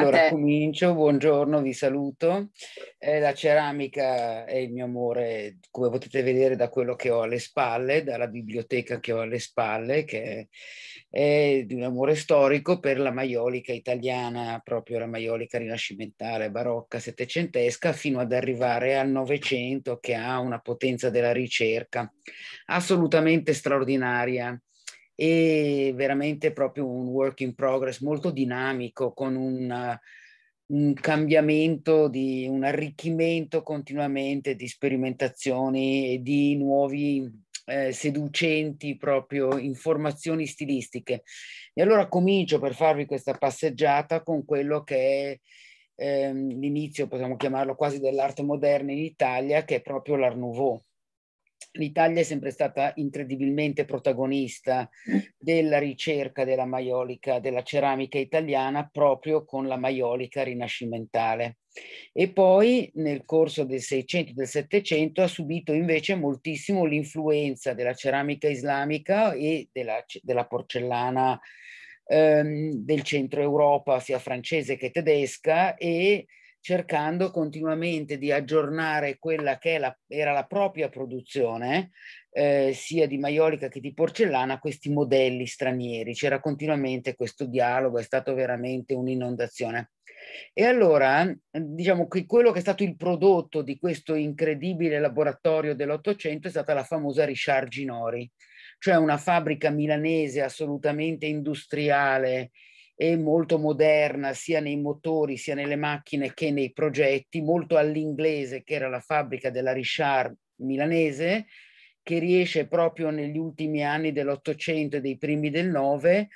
Allora comincio, buongiorno, vi saluto. Eh, la ceramica è il mio amore, come potete vedere da quello che ho alle spalle, dalla biblioteca che ho alle spalle, che è di un amore storico per la maiolica italiana, proprio la maiolica rinascimentale, barocca, settecentesca, fino ad arrivare al Novecento che ha una potenza della ricerca assolutamente straordinaria e veramente proprio un work in progress molto dinamico con una, un cambiamento, di, un arricchimento continuamente di sperimentazioni e di nuovi eh, seducenti proprio informazioni stilistiche. E allora comincio per farvi questa passeggiata con quello che è ehm, l'inizio, possiamo chiamarlo quasi, dell'arte moderna in Italia, che è proprio l'Art Nouveau l'Italia è sempre stata incredibilmente protagonista della ricerca della maiolica, della ceramica italiana, proprio con la maiolica rinascimentale. E poi nel corso del 600 e del 700 ha subito invece moltissimo l'influenza della ceramica islamica e della, della porcellana ehm, del centro Europa, sia francese che tedesca, e cercando continuamente di aggiornare quella che la, era la propria produzione, eh, sia di maiolica che di porcellana, questi modelli stranieri. C'era continuamente questo dialogo, è stato veramente un'inondazione. E allora, diciamo che quello che è stato il prodotto di questo incredibile laboratorio dell'Ottocento è stata la famosa Richard Ginori, cioè una fabbrica milanese assolutamente industriale, e molto moderna sia nei motori sia nelle macchine che nei progetti, molto all'inglese che era la fabbrica della Richard milanese che riesce proprio negli ultimi anni dell'Ottocento e dei primi del Nove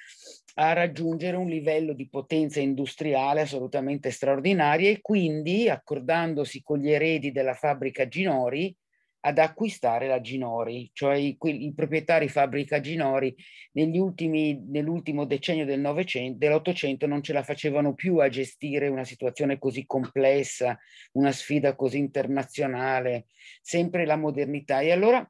a raggiungere un livello di potenza industriale assolutamente straordinaria e quindi accordandosi con gli eredi della fabbrica Ginori ad acquistare la Ginori, cioè i, i proprietari fabbrica Ginori ultimi, nell'ultimo decennio del dell'Ottocento non ce la facevano più a gestire una situazione così complessa, una sfida così internazionale, sempre la modernità. E allora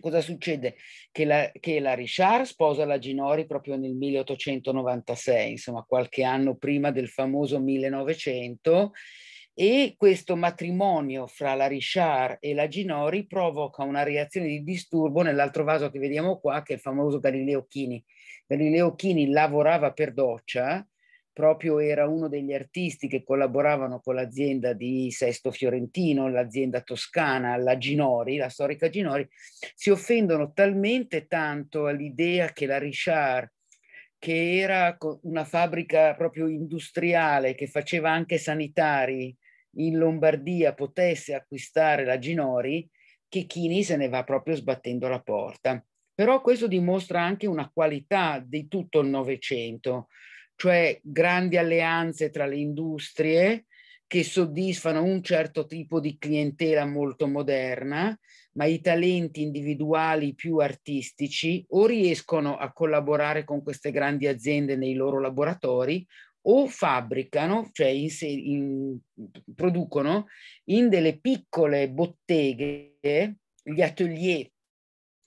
cosa succede? Che la, che la Richard sposa la Ginori proprio nel 1896, insomma qualche anno prima del famoso 1900 e questo matrimonio fra la Richard e la Ginori provoca una reazione di disturbo nell'altro vaso che vediamo qua, che è il famoso Galileo Chini. Galileo Chini lavorava per Doccia, proprio era uno degli artisti che collaboravano con l'azienda di Sesto Fiorentino, l'azienda toscana, la Ginori, la storica Ginori, si offendono talmente tanto all'idea che la Richard che era una fabbrica proprio industriale che faceva anche sanitari in Lombardia potesse acquistare la Ginori, che Chini se ne va proprio sbattendo la porta. Però questo dimostra anche una qualità di tutto il Novecento, cioè grandi alleanze tra le industrie che soddisfano un certo tipo di clientela molto moderna, ma i talenti individuali più artistici o riescono a collaborare con queste grandi aziende nei loro laboratori o fabbricano, cioè in, in, producono in delle piccole botteghe gli atelier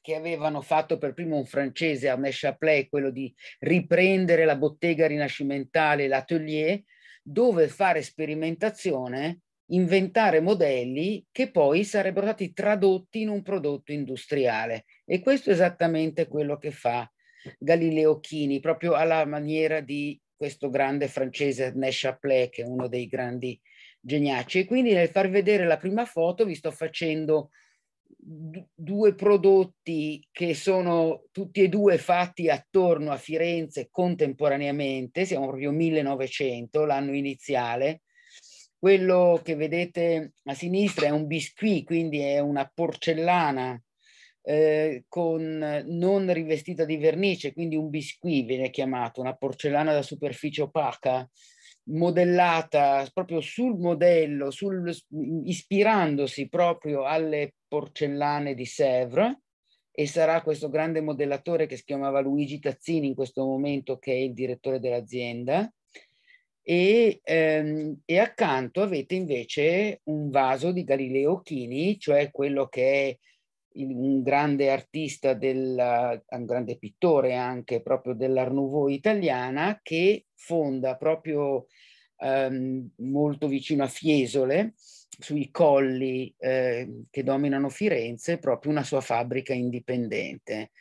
che avevano fatto per primo un francese, Armé Chaplet, quello di riprendere la bottega rinascimentale, l'atelier, dove fare sperimentazione, inventare modelli che poi sarebbero stati tradotti in un prodotto industriale. E questo è esattamente quello che fa Galileo Chini, proprio alla maniera di questo grande francese Ernest Chaplet, che è uno dei grandi geniacci. E quindi nel far vedere la prima foto vi sto facendo due prodotti che sono tutti e due fatti attorno a Firenze contemporaneamente, siamo proprio 1900, l'anno iniziale. Quello che vedete a sinistra è un biscuit, quindi è una porcellana eh, con non rivestita di vernice, quindi un biscuit viene chiamato, una porcellana da superficie opaca, modellata proprio sul modello, sul, ispirandosi proprio alle porcellane di Sèvres e sarà questo grande modellatore che si chiamava Luigi Tazzini in questo momento che è il direttore dell'azienda e, ehm, e accanto avete invece un vaso di Galileo Chini, cioè quello che è un grande artista, del, un grande pittore anche proprio dell'Art Nouveau italiana che fonda proprio ehm, molto vicino a Fiesole, sui colli eh, che dominano Firenze, proprio una sua fabbrica indipendente,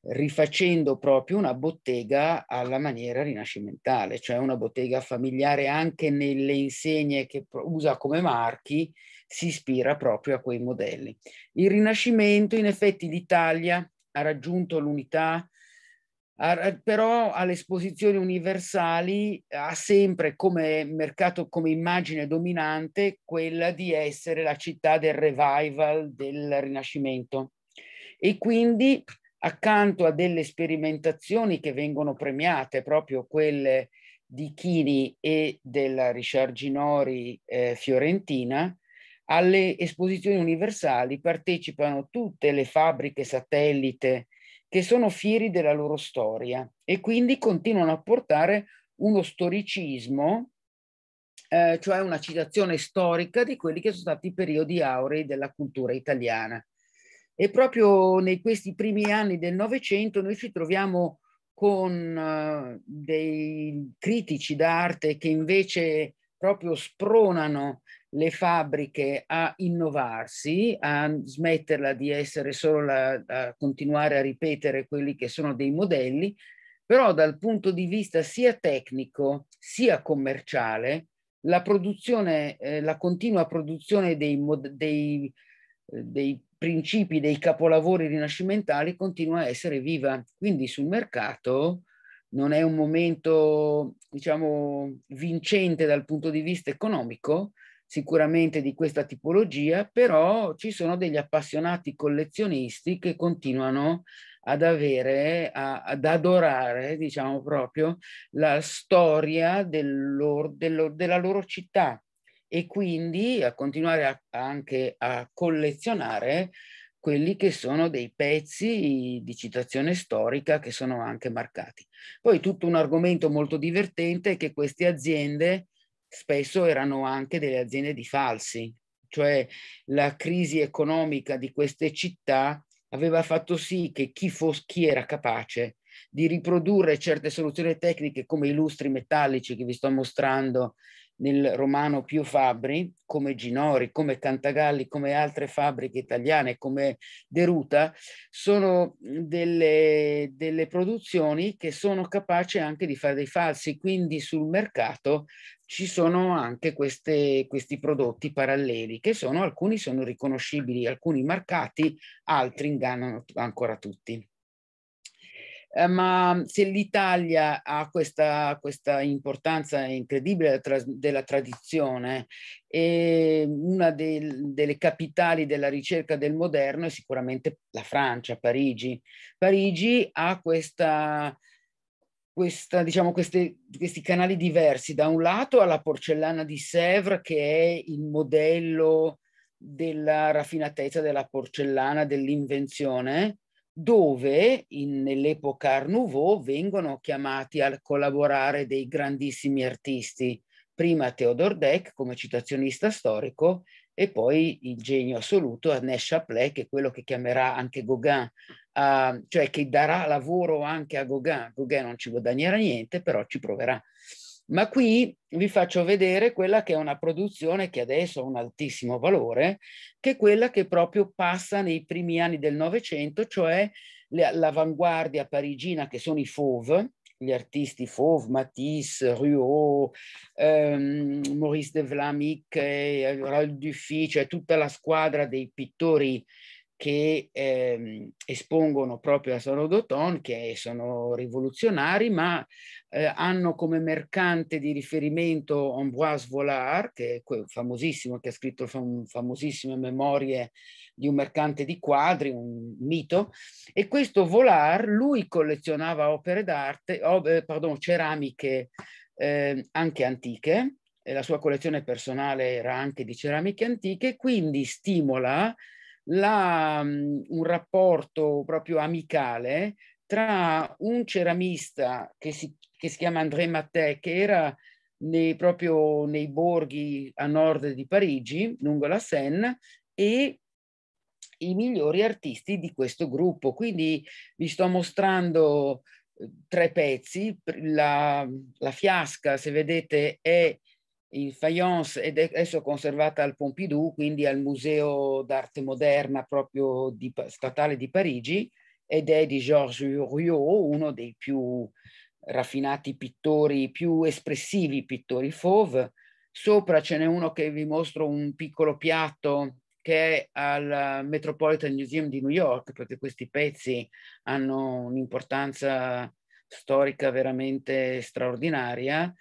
rifacendo proprio una bottega alla maniera rinascimentale, cioè una bottega familiare anche nelle insegne che usa come marchi, si ispira proprio a quei modelli. Il Rinascimento, in effetti, l'Italia ha raggiunto l'unità, però alle esposizioni universali ha sempre come mercato, come immagine dominante quella di essere la città del revival del Rinascimento. E quindi accanto a delle sperimentazioni che vengono premiate, proprio quelle di Chini e della Richard Ginori eh, fiorentina, alle esposizioni universali partecipano tutte le fabbriche satellite che sono fieri della loro storia e quindi continuano a portare uno storicismo, eh, cioè una citazione storica di quelli che sono stati i periodi aurei della cultura italiana. E proprio nei questi primi anni del Novecento noi ci troviamo con eh, dei critici d'arte che invece proprio spronano le fabbriche a innovarsi, a smetterla di essere solo la, a continuare a ripetere quelli che sono dei modelli, però dal punto di vista sia tecnico sia commerciale, la produzione, eh, la continua produzione dei, dei, eh, dei principi, dei capolavori rinascimentali continua a essere viva. Quindi sul mercato non è un momento, diciamo, vincente dal punto di vista economico, sicuramente di questa tipologia, però ci sono degli appassionati collezionisti che continuano ad avere, a, ad adorare, diciamo proprio, la storia del loro, del loro, della loro città e quindi a continuare a, anche a collezionare quelli che sono dei pezzi di citazione storica che sono anche marcati. Poi tutto un argomento molto divertente è che queste aziende spesso erano anche delle aziende di falsi, cioè la crisi economica di queste città aveva fatto sì che chi, fosse, chi era capace di riprodurre certe soluzioni tecniche come i lustri metallici che vi sto mostrando nel romano Pio Fabri, come Ginori, come Cantagalli, come altre fabbriche italiane, come Deruta, sono delle, delle produzioni che sono capaci anche di fare dei falsi, quindi sul mercato ci sono anche queste, questi prodotti paralleli che sono, alcuni sono riconoscibili, alcuni marcati, altri ingannano ancora tutti. Eh, ma se l'Italia ha questa, questa importanza incredibile della, tra, della tradizione, e una del, delle capitali della ricerca del moderno è sicuramente la Francia, Parigi. Parigi ha questa questa, diciamo, queste, questi canali diversi. Da un lato alla porcellana di Sèvres, che è il modello della raffinatezza della porcellana, dell'invenzione, dove in, nell'epoca Art Nouveau vengono chiamati a collaborare dei grandissimi artisti, prima Theodore Deck come citazionista storico e poi il genio assoluto Ernest Chaplet, che è quello che chiamerà anche Gauguin uh, cioè che darà lavoro anche a Gauguin. Gauguin non ci guadagnerà niente, però ci proverà. Ma qui vi faccio vedere quella che è una produzione che adesso ha un altissimo valore, che è quella che proprio passa nei primi anni del Novecento, cioè l'avanguardia parigina che sono i Fauve, gli artisti Fauve, Matisse, Ruot, ehm, Maurice de Vlamic, eh, Raoul Dufy, cioè tutta la squadra dei pittori che ehm, espongono proprio a Saint-Rodoton, che sono rivoluzionari, ma eh, hanno come mercante di riferimento Ambroise Volard, che è famosissimo, che ha scritto fam- famosissime memorie di un mercante di quadri, un mito, e questo Volard, lui collezionava opere d'arte, oh, pardon, ceramiche eh, anche antiche, e la sua collezione personale era anche di ceramiche antiche, quindi stimola la, mm, un rapporto proprio amicale tra un ceramista che si, che si chiama André Mattè, che era nei, proprio nei borghi a nord di Parigi, lungo la Seine, e i migliori artisti di questo gruppo. Quindi vi sto mostrando eh, tre pezzi. La, la fiasca, se vedete, è in Fayence ed è adesso conservata al Pompidou, quindi al Museo d'arte moderna proprio di, statale di Parigi, ed è di Georges Uriot, uno dei più raffinati pittori, più espressivi pittori fauve. Sopra ce n'è uno che vi mostro un piccolo piatto che è al Metropolitan Museum di New York, perché questi pezzi hanno un'importanza storica veramente straordinaria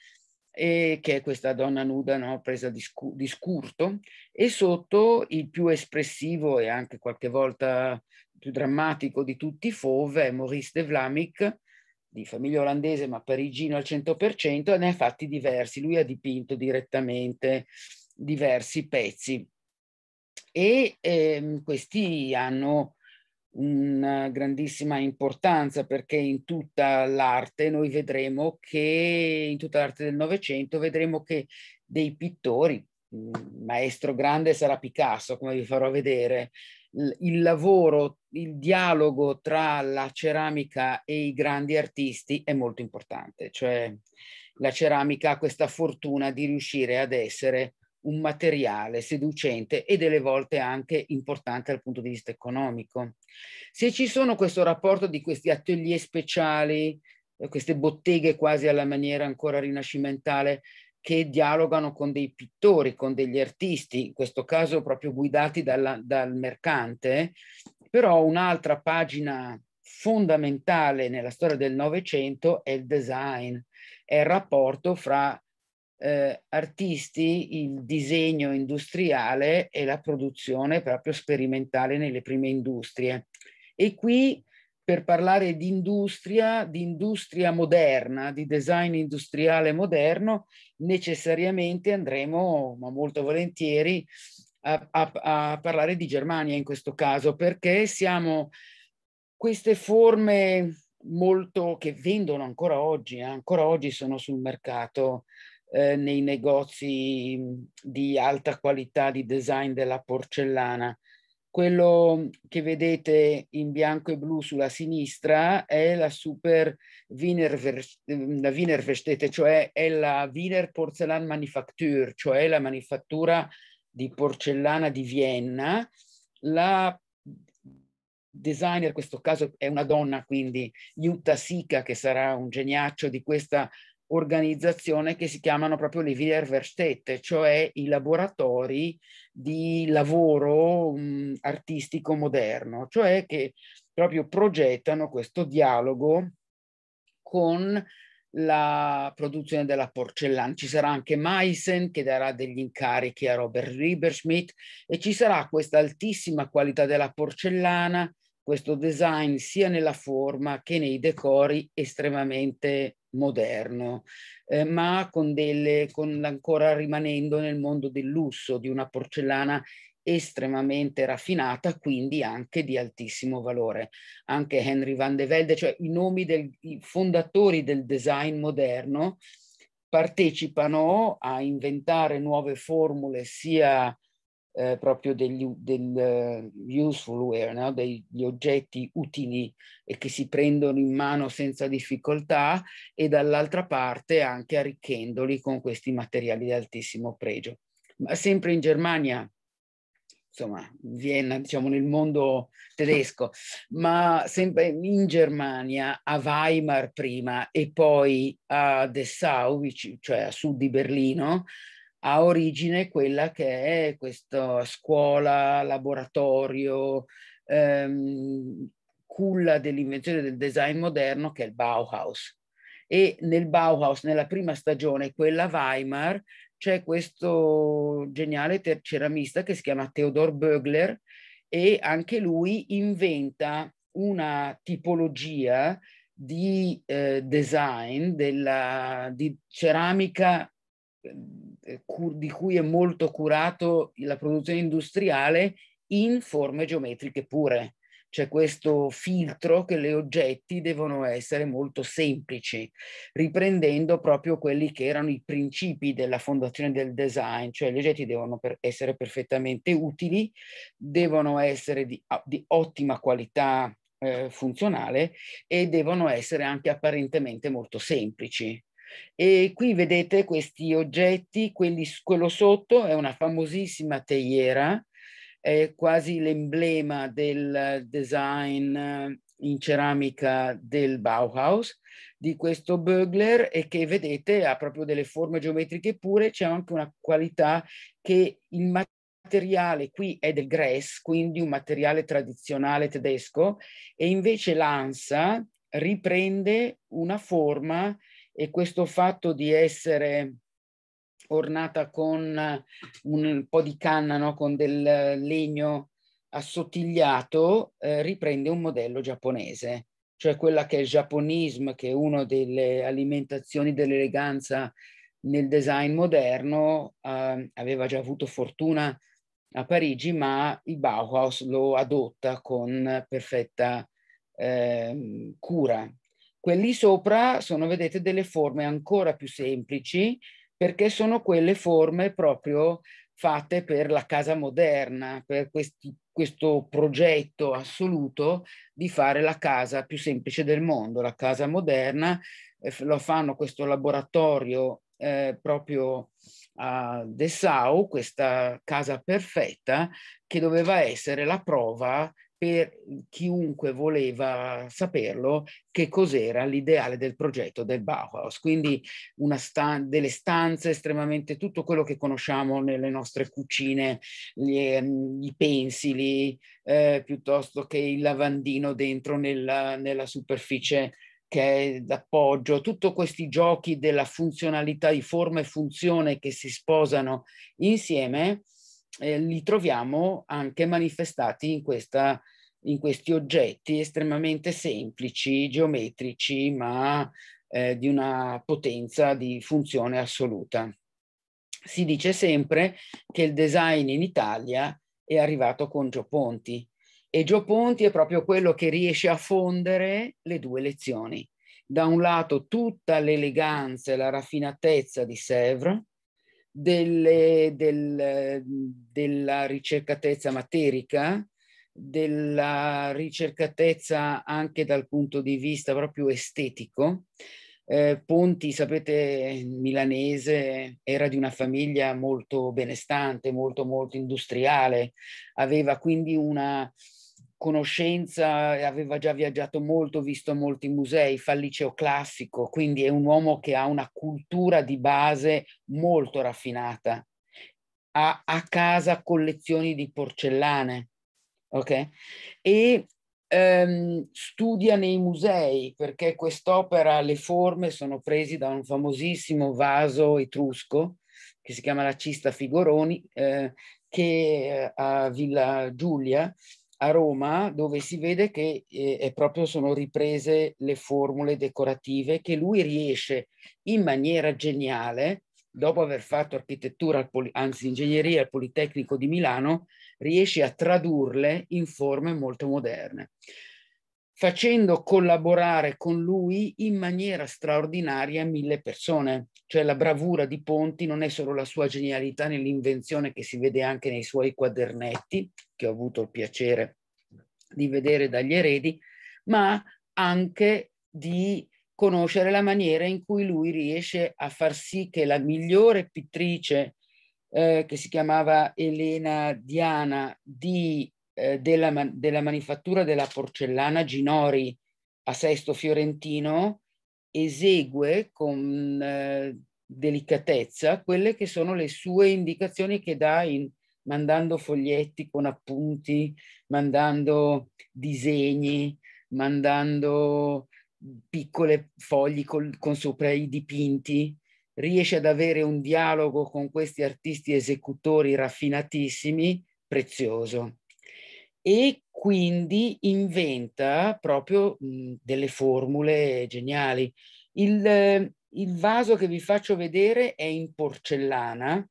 eh, che è questa donna nuda no, presa di, scu- di, scurto, e sotto il più espressivo e anche qualche volta più drammatico di tutti Fove è Maurice de Vlamic, di famiglia olandese ma parigino al 100%, e ne ha fatti diversi, lui ha dipinto direttamente diversi pezzi. E ehm, questi hanno una grandissima importanza perché in tutta l'arte noi vedremo che in tutta l'arte del Novecento vedremo che dei pittori, maestro grande sarà Picasso, come vi farò vedere, il lavoro, il dialogo tra la ceramica e i grandi artisti è molto importante, cioè la ceramica ha questa fortuna di riuscire ad essere un materiale seducente e delle volte anche importante dal punto di vista economico. Se ci sono questo rapporto di questi atelier speciali, queste botteghe quasi alla maniera ancora rinascimentale, che dialogano con dei pittori, con degli artisti, in questo caso proprio guidati dalla, dal mercante, però un'altra pagina fondamentale nella storia del Novecento è il design, è il rapporto fra eh, artisti il disegno industriale e la produzione proprio sperimentale nelle prime industrie. E qui per parlare di industria, di industria moderna, di design industriale moderno, necessariamente andremo, ma molto volentieri, a, a, a parlare di Germania in questo caso, perché siamo queste forme molto che vendono ancora oggi, eh, ancora oggi sono sul mercato eh, nei negozi mm, di alta qualità di design della porcellana. Quello che vedete in bianco e blu sulla sinistra è la super Wiener, mm, la Wiener Vestete, cioè è la Wiener Porzellan Manufacture, cioè la manifattura di porcellana di Vienna. La designer, in questo caso è una donna, quindi Jutta Sica, che sarà un geniaccio di questa organizzazione che si chiamano proprio le Wiederverstätte, cioè i laboratori di lavoro mh, artistico moderno, cioè che proprio progettano questo dialogo con la produzione della porcellana. Ci sarà anche Meissen che darà degli incarichi a Robert Rieberschmidt e ci sarà questa altissima qualità della porcellana questo design sia nella forma che nei decori estremamente moderno, eh, ma con delle, con, ancora rimanendo nel mondo del lusso, di una porcellana estremamente raffinata, quindi anche di altissimo valore. Anche Henry van de Velde, cioè i nomi dei fondatori del design moderno, partecipano a inventare nuove formule sia eh, proprio degli, del uh, useful wear, no? degli oggetti utili e che si prendono in mano senza difficoltà e dall'altra parte anche arricchendoli con questi materiali di altissimo pregio. Ma sempre in Germania insomma, Vienna, diciamo nel mondo tedesco, ma sempre in Germania, a Weimar prima e poi a Dessau, cioè a sud di Berlino, ha origine quella che è questa scuola, laboratorio, ehm, culla dell'invenzione del design moderno che è il Bauhaus. E nel Bauhaus, nella prima stagione, quella Weimar, c'è questo geniale ceramista che si chiama Theodor Bögler e anche lui inventa una tipologia di eh, design della, di ceramica eh, di cui è molto curato la produzione industriale in forme geometriche pure. C'è questo filtro che gli oggetti devono essere molto semplici, riprendendo proprio quelli che erano i principi della fondazione del design, cioè gli oggetti devono per essere perfettamente utili, devono essere di, di ottima qualità eh, funzionale e devono essere anche apparentemente molto semplici e qui vedete questi oggetti, quelli, quello sotto è una famosissima teiera, è quasi l'emblema del design eh, in ceramica del Bauhaus di questo Bögler e che vedete ha proprio delle forme geometriche pure, c'è anche una qualità che il materiale qui è del Gress, quindi un materiale tradizionale tedesco, e invece l'ansa riprende una forma e questo fatto di essere ornata con un po' di canna, no? con del legno assottigliato, eh, riprende un modello giapponese, cioè quella che è il giapponismo, che è una delle alimentazioni dell'eleganza nel design moderno, eh, aveva già avuto fortuna a Parigi, ma il Bauhaus lo adotta con perfetta eh, cura, quelli sopra sono, vedete, delle forme ancora più semplici perché sono quelle forme proprio fatte per la casa moderna, per questi, questo progetto assoluto di fare la casa più semplice del mondo, la casa moderna. Eh, lo fanno questo laboratorio eh, proprio a Dessau, questa casa perfetta che doveva essere la prova per chiunque voleva saperlo che cos'era l'ideale del progetto del Bauhaus, quindi stan- delle stanze estremamente, tutto quello che conosciamo nelle nostre cucine, gli, ehm, i pensili, eh, piuttosto che il lavandino dentro nella, nella superficie che è d'appoggio, tutti questi giochi della funzionalità di forma e funzione che si sposano insieme eh, li troviamo anche manifestati in, questa, in, questi oggetti estremamente semplici, geometrici, ma eh, di una potenza di funzione assoluta. Si dice sempre che il design in Italia è arrivato con Gio Ponti e Gio Ponti è proprio quello che riesce a fondere le due lezioni. Da un lato tutta l'eleganza e la raffinatezza di Sèvres, delle, del, della ricercatezza materica, della ricercatezza anche dal punto di vista proprio estetico. Eh, Ponti, sapete, milanese, era di una famiglia molto benestante, molto, molto industriale, aveva quindi una, conoscenza, eh, aveva già viaggiato molto, visto molti musei, fa il liceo classico, quindi è un uomo che ha una cultura di base molto raffinata. Ha a casa collezioni di porcellane, ok? E ehm, studia nei musei perché quest'opera, le forme sono prese da un famosissimo vaso etrusco che si chiama la Cista Figoroni, eh, che eh, a Villa Giulia a Roma dove si vede che eh, proprio sono riprese le formule decorative che lui riesce in maniera geniale, dopo aver fatto architettura, anzi ingegneria al Politecnico di Milano, riesce a tradurle in forme molto moderne, facendo collaborare con lui in maniera straordinaria mille persone cioè la bravura di Ponti non è solo la sua genialità nell'invenzione che si vede anche nei suoi quadernetti, che ho avuto il piacere di vedere dagli eredi, ma anche di conoscere la maniera in cui lui riesce a far sì che la migliore pittrice eh, che si chiamava Elena Diana di, eh, della, della, manifattura della porcellana Ginori a Sesto Fiorentino esegue con eh, delicatezza quelle che sono le sue indicazioni che dà in, mandando foglietti con appunti, mandando disegni, mandando piccole fogli col, con sopra i dipinti, riesce ad avere un dialogo con questi artisti esecutori raffinatissimi, prezioso e quindi inventa proprio mh, delle formule geniali. Il, eh, il, vaso che vi faccio vedere è in porcellana,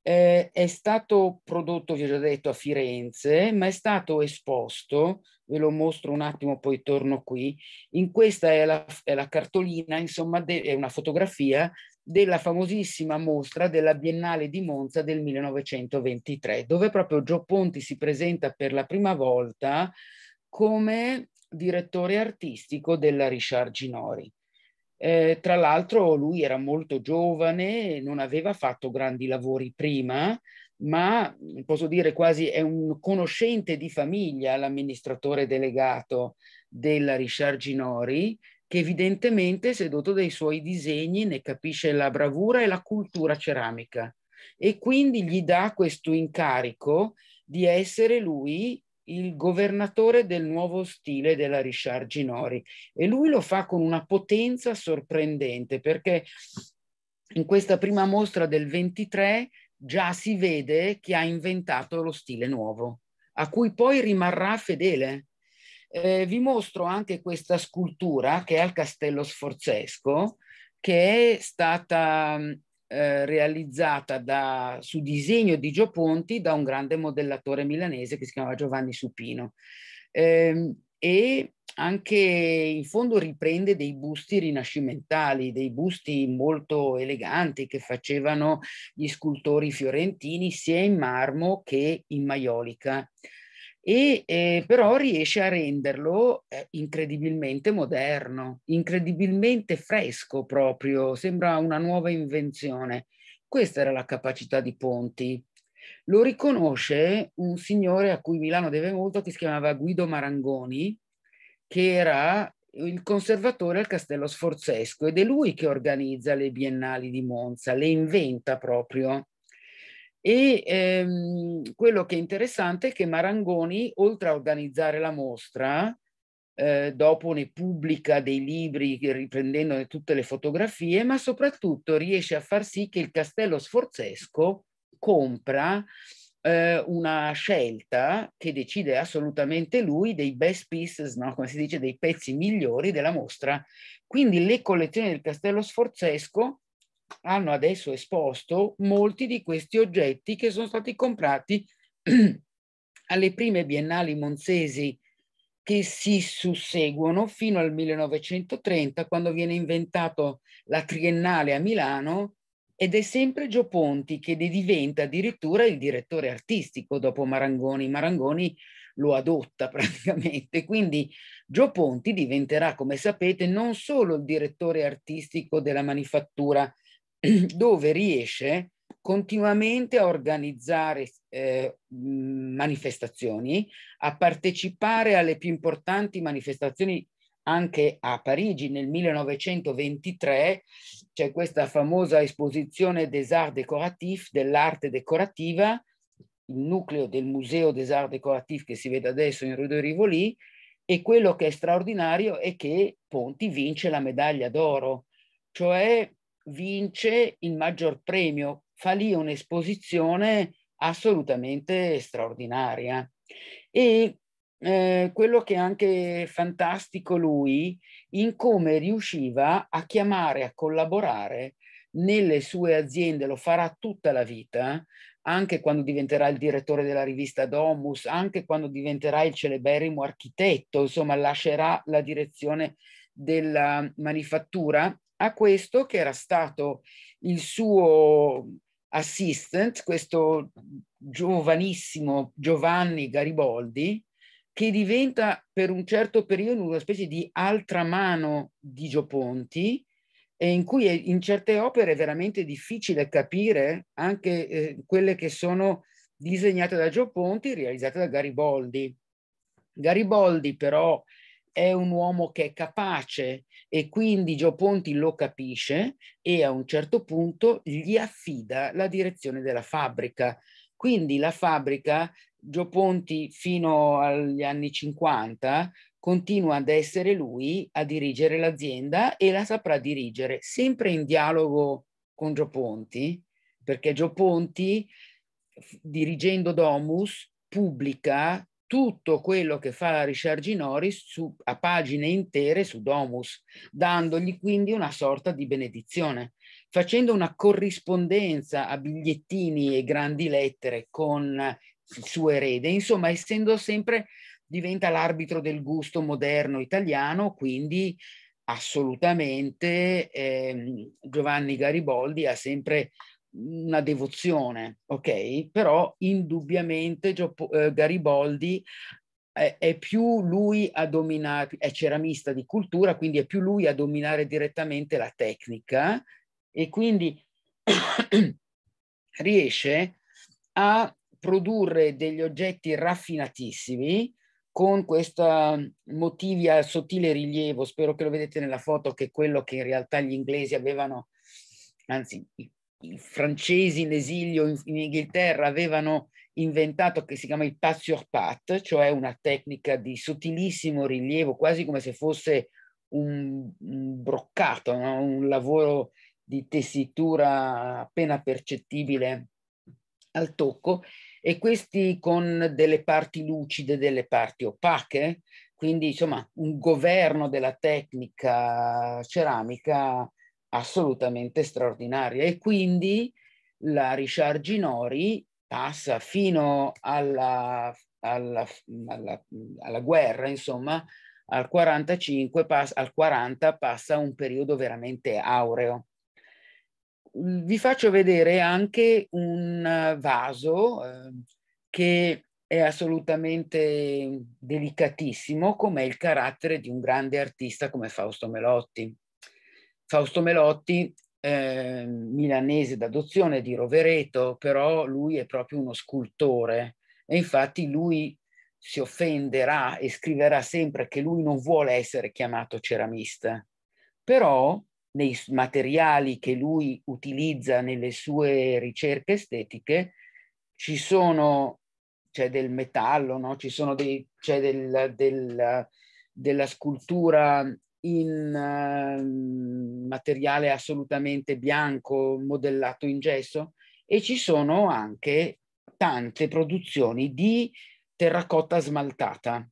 eh, è stato prodotto, vi ho già detto, a Firenze, ma è stato esposto, ve lo mostro un attimo, poi torno qui, in questa è la, è la cartolina, insomma, è una fotografia della famosissima mostra della Biennale di Monza del 1923, dove proprio Gio Ponti si presenta per la prima volta come direttore artistico della Richard Ginori. Eh, tra l'altro lui era molto giovane, non aveva fatto grandi lavori prima, ma posso dire quasi è un conoscente di famiglia l'amministratore delegato della Richard Ginori che evidentemente si è dotato dei suoi disegni, ne capisce la bravura e la cultura ceramica e quindi gli dà questo incarico di essere lui il governatore del nuovo stile della Richard Ginori e lui lo fa con una potenza sorprendente perché in questa prima mostra del 23 già si vede che ha inventato lo stile nuovo a cui poi rimarrà fedele eh, vi mostro anche questa scultura che è al Castello Sforzesco, che è stata mm, eh, realizzata da, su disegno di Gio Ponti da un grande modellatore milanese che si chiamava Giovanni Supino. Ehm, e anche in fondo riprende dei busti rinascimentali, dei busti molto eleganti che facevano gli scultori fiorentini sia in marmo che in maiolica e eh, però riesce a renderlo eh, incredibilmente moderno, incredibilmente fresco proprio, sembra una nuova invenzione. Questa era la capacità di Ponti. Lo riconosce un signore a cui Milano deve molto che si chiamava Guido Marangoni, che era il conservatore al Castello Sforzesco ed è lui che organizza le biennali di Monza, le inventa proprio. E ehm, quello che è interessante è che Marangoni, oltre a organizzare la mostra, eh, dopo ne pubblica dei libri riprendendo tutte le fotografie, ma soprattutto riesce a far sì che il Castello Sforzesco compra eh, una scelta che decide assolutamente lui dei best pieces, no? come si dice, dei pezzi migliori della mostra. Quindi le collezioni del Castello Sforzesco hanno adesso esposto molti di questi oggetti che sono stati comprati alle prime biennali monzesi che si susseguono fino al 1930 quando viene inventato la triennale a Milano ed è sempre Gio Ponti che ne diventa addirittura il direttore artistico dopo Marangoni. Marangoni lo adotta praticamente, quindi Gio Ponti diventerà, come sapete, non solo il direttore artistico della manifattura dove riesce continuamente a organizzare eh, manifestazioni, a partecipare alle più importanti manifestazioni anche a Parigi nel 1923 c'è questa famosa esposizione des arts décoratifs, dell'arte decorativa, il nucleo del Museo des arts décoratifs che si vede adesso in Rue de Rivoli e quello che è straordinario è che Ponti vince la medaglia d'oro, cioè vince il maggior premio, fa lì un'esposizione assolutamente straordinaria. E eh, quello che è anche fantastico lui, in come riusciva a chiamare, a collaborare nelle sue aziende, lo farà tutta la vita, anche quando diventerà il direttore della rivista Domus, anche quando diventerà il celeberrimo architetto, insomma lascerà la direzione della manifattura a questo che era stato il suo assistant, questo giovanissimo Giovanni Gariboldi, che diventa per un certo periodo una specie di altra mano di Gioponti, e in cui in certe opere è veramente difficile capire anche eh, quelle che sono disegnate da Gioponti, realizzate da Gariboldi. Gariboldi però è un uomo che è capace e quindi Gio Ponti lo capisce e a un certo punto gli affida la direzione della fabbrica. Quindi la fabbrica, Gio Ponti fino agli anni 50, continua ad essere lui a dirigere l'azienda e la saprà dirigere sempre in dialogo con Gio Ponti, perché Gio Ponti, dirigendo Domus, pubblica tutto quello che fa Richard Norris su, a pagine intere su Domus, dandogli quindi una sorta di benedizione, facendo una corrispondenza a bigliettini e grandi lettere con il suo erede, insomma, essendo sempre diventa l'arbitro del gusto moderno italiano, quindi assolutamente eh, Giovanni Garibaldi ha sempre una devozione, ok? Però indubbiamente Giopo, eh, Garibaldi è, eh, è, più lui a dominare, è ceramista di cultura, quindi è più lui a dominare direttamente la tecnica eh? e quindi riesce a produrre degli oggetti raffinatissimi con questi motivi a sottile rilievo, spero che lo vedete nella foto, che è quello che in realtà gli inglesi avevano, anzi i francesi in esilio in, in, Inghilterra avevano inventato che si chiama il pas sur pat, cioè una tecnica di sottilissimo rilievo, quasi come se fosse un, un broccato, no? un lavoro di tessitura appena percettibile al tocco e questi con delle parti lucide, delle parti opache, quindi insomma un governo della tecnica ceramica assolutamente straordinaria e quindi la Richard Ginori passa fino alla, alla, alla, alla guerra, insomma, al 45, pass- al 40 passa un periodo veramente aureo. Vi faccio vedere anche un vaso eh, che è assolutamente delicatissimo, come il carattere di un grande artista come Fausto Melotti. Fausto Melotti, eh, milanese d'adozione di Rovereto, però lui è proprio uno scultore e infatti lui si offenderà e scriverà sempre che lui non vuole essere chiamato ceramista. Però nei materiali che lui utilizza nelle sue ricerche estetiche ci sono c'è del metallo, no? ci sono dei, c'è del, del, della scultura in eh, materiale assolutamente bianco, modellato in gesso, e ci sono anche tante produzioni di terracotta smaltata.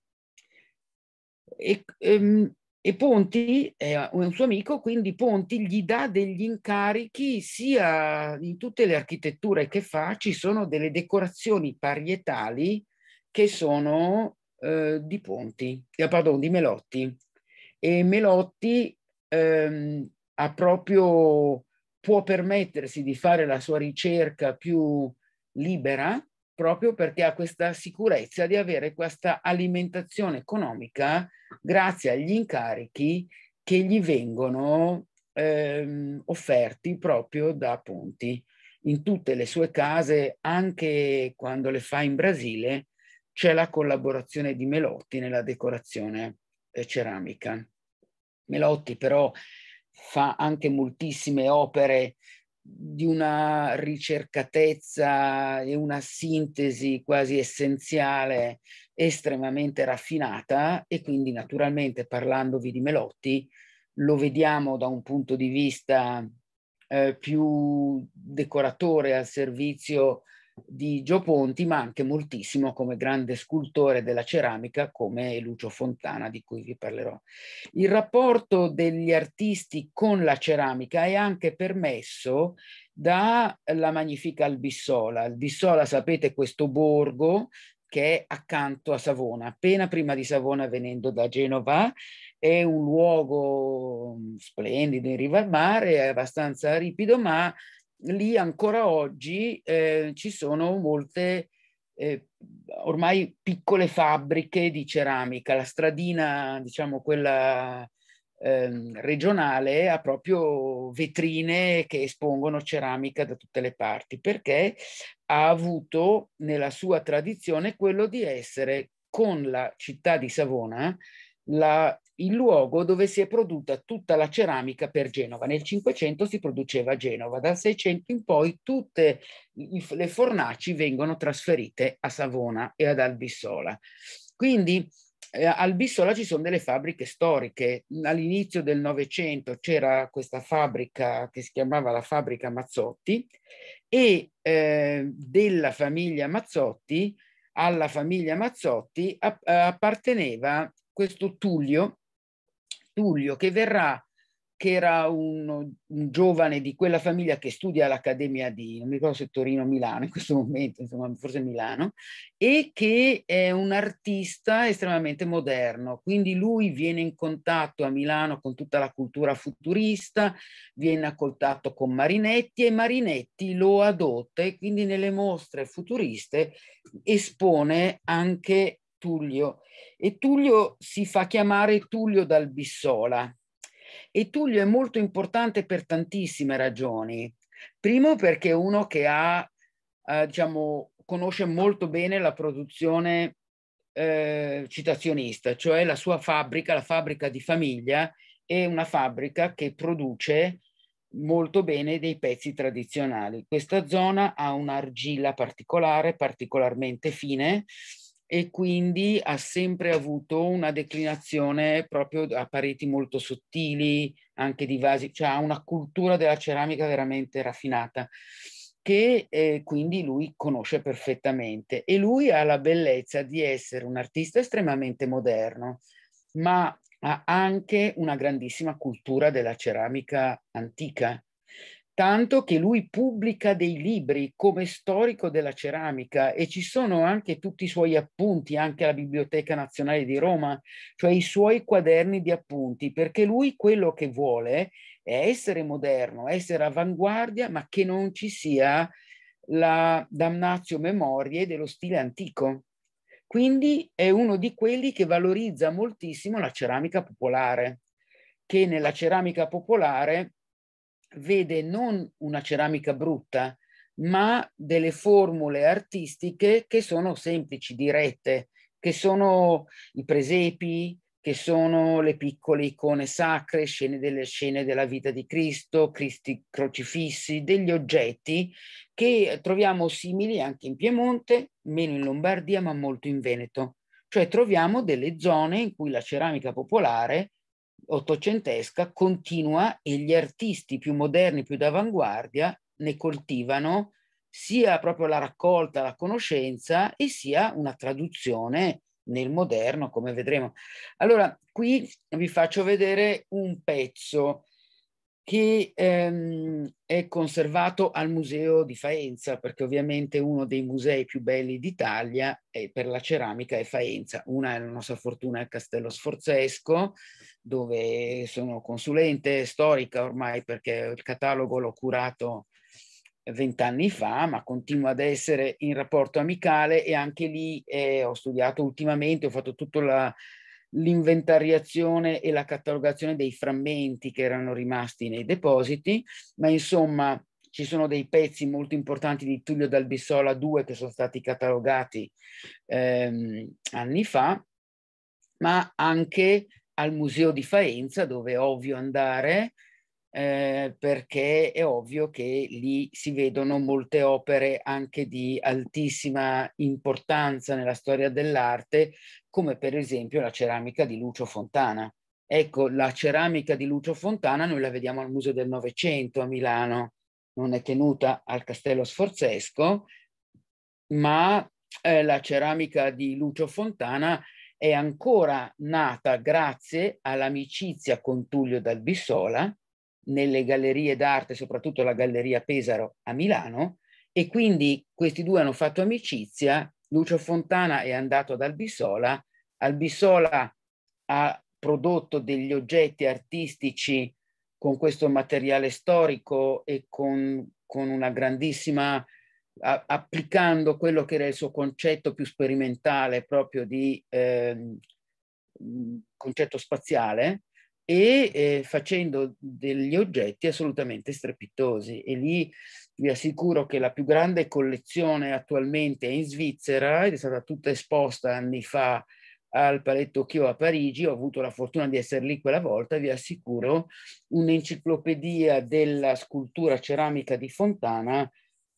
E, ehm, e Ponti è un suo amico, quindi Ponti gli dà degli incarichi sia in tutte le architetture che fa, ci sono delle decorazioni parietali che sono eh, di Ponti, eh, pardon, di Melotti e Melotti ehm, ha proprio, può permettersi di fare la sua ricerca più libera proprio perché ha questa sicurezza di avere questa alimentazione economica grazie agli incarichi che gli vengono ehm, offerti proprio da Ponti. In tutte le sue case, anche quando le fa in Brasile, c'è la collaborazione di Melotti nella decorazione ceramica. Melotti però fa anche moltissime opere di una ricercatezza e una sintesi quasi essenziale, estremamente raffinata e quindi naturalmente parlandovi di Melotti lo vediamo da un punto di vista eh, più decoratore al servizio di Gio Ponti, ma anche moltissimo come grande scultore della ceramica come Lucio Fontana, di cui vi parlerò. Il rapporto degli artisti con la ceramica è anche permesso dalla magnifica Albissola. Albissola, sapete, questo borgo che è accanto a Savona, appena prima di Savona venendo da Genova, è un luogo mm, splendido in riva al mare, è abbastanza ripido, ma lì ancora oggi eh, ci sono molte eh, ormai piccole fabbriche di ceramica. La stradina, diciamo quella eh, regionale, ha proprio vetrine che espongono ceramica da tutte le parti, perché ha avuto nella sua tradizione quello di essere con la città di Savona la il luogo dove si è prodotta tutta la ceramica per Genova. Nel 500 si produceva a Genova, dal 600 in poi tutte le fornaci vengono trasferite a Savona e ad Albissola. Quindi eh, Albissola ci sono delle fabbriche storiche. All'inizio del Novecento c'era questa fabbrica che si chiamava la fabbrica Mazzotti e eh, della famiglia Mazzotti alla famiglia Mazzotti apparteneva questo Tullio Tullio che verrà, che era uno, un giovane di quella famiglia che studia all'Accademia di, non mi ricordo se Torino o Milano in questo momento, insomma forse Milano, e che è un artista estremamente moderno. Quindi lui viene in contatto a Milano con tutta la cultura futurista, viene a contatto con Marinetti e Marinetti lo adotta e quindi nelle mostre futuriste espone anche Tullio e Tullio si fa chiamare Tullio dal Bissola. E Tullio è molto importante per tantissime ragioni. Primo perché è uno che ha, eh, diciamo, conosce molto bene la produzione eh, citazionista, cioè la sua fabbrica, la fabbrica di famiglia, è una fabbrica che produce molto bene dei pezzi tradizionali. Questa zona ha un'argilla particolare, particolarmente fine, e quindi ha sempre avuto una declinazione proprio a pareti molto sottili, anche di vasi, cioè ha una cultura della ceramica veramente raffinata che eh, quindi lui conosce perfettamente e lui ha la bellezza di essere un artista estremamente moderno, ma ha anche una grandissima cultura della ceramica antica tanto che lui pubblica dei libri come storico della ceramica e ci sono anche tutti i suoi appunti, anche alla Biblioteca Nazionale di Roma, cioè i suoi quaderni di appunti, perché lui quello che vuole è essere moderno, essere avanguardia, ma che non ci sia la damnatio memorie dello stile antico. Quindi è uno di quelli che valorizza moltissimo la ceramica popolare, che nella ceramica popolare vede non una ceramica brutta, ma delle formule artistiche che sono semplici, dirette, che sono i presepi, che sono le piccole icone sacre, scene delle scene della vita di Cristo, Cristi crocifissi, degli oggetti che troviamo simili anche in Piemonte, meno in Lombardia, ma molto in Veneto. Cioè troviamo delle zone in cui la ceramica popolare ottocentesca continua e gli artisti più moderni, più d'avanguardia ne coltivano sia proprio la raccolta, la conoscenza e sia una traduzione nel moderno, come vedremo. Allora, qui vi faccio vedere un pezzo che ehm, è conservato al Museo di Faenza, perché ovviamente uno dei musei più belli d'Italia per la ceramica è Faenza. Una è la nostra fortuna al Castello Sforzesco, dove sono consulente storica ormai perché il catalogo l'ho curato vent'anni fa, ma continuo ad essere in rapporto amicale e anche lì eh, ho studiato ultimamente, ho fatto tutto la, l'inventariazione e la catalogazione dei frammenti che erano rimasti nei depositi, ma insomma ci sono dei pezzi molto importanti di Tullio d'Albissola 2 che sono stati catalogati ehm, anni fa, ma anche al Museo di Faenza, dove è ovvio andare, eh, perché è ovvio che lì si vedono molte opere anche di altissima importanza nella storia dell'arte, come per esempio la ceramica di Lucio Fontana. Ecco, la ceramica di Lucio Fontana noi la vediamo al Museo del Novecento a Milano, non è tenuta al Castello Sforzesco, ma eh, la ceramica di Lucio Fontana è ancora nata grazie all'amicizia con Tullio d'Albissola, nelle gallerie d'arte, soprattutto la Galleria Pesaro a Milano, e quindi questi due hanno fatto amicizia. Lucio Fontana è andato ad Albisola, Albisola ha prodotto degli oggetti artistici con questo materiale storico e con, con una grandissima a, applicando quello che era il suo concetto più sperimentale proprio di eh, concetto spaziale e eh, facendo degli oggetti assolutamente strepitosi. E lì vi assicuro che la più grande collezione attualmente è in Svizzera ed è stata tutta esposta anni fa al Paletto Chio a Parigi, ho avuto la fortuna di essere lì quella volta, vi assicuro, un'enciclopedia della scultura ceramica di Fontana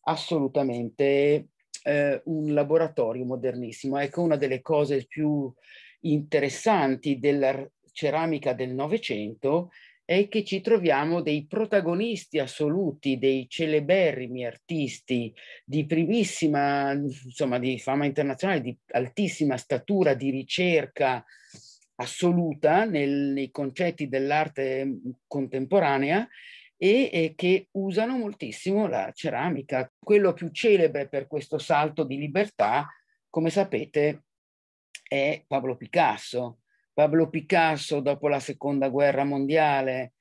assolutamente eh, un laboratorio modernissimo. Ecco una delle cose più interessanti della ceramica del Novecento è che ci troviamo dei protagonisti assoluti, dei celeberrimi artisti di primissima, insomma, di fama internazionale, di altissima statura, di ricerca assoluta nel, nei concetti dell'arte contemporanea e, e che usano moltissimo la ceramica. Quello più celebre per questo salto di libertà, come sapete, è Pablo Picasso Pablo Picasso dopo la seconda guerra mondiale,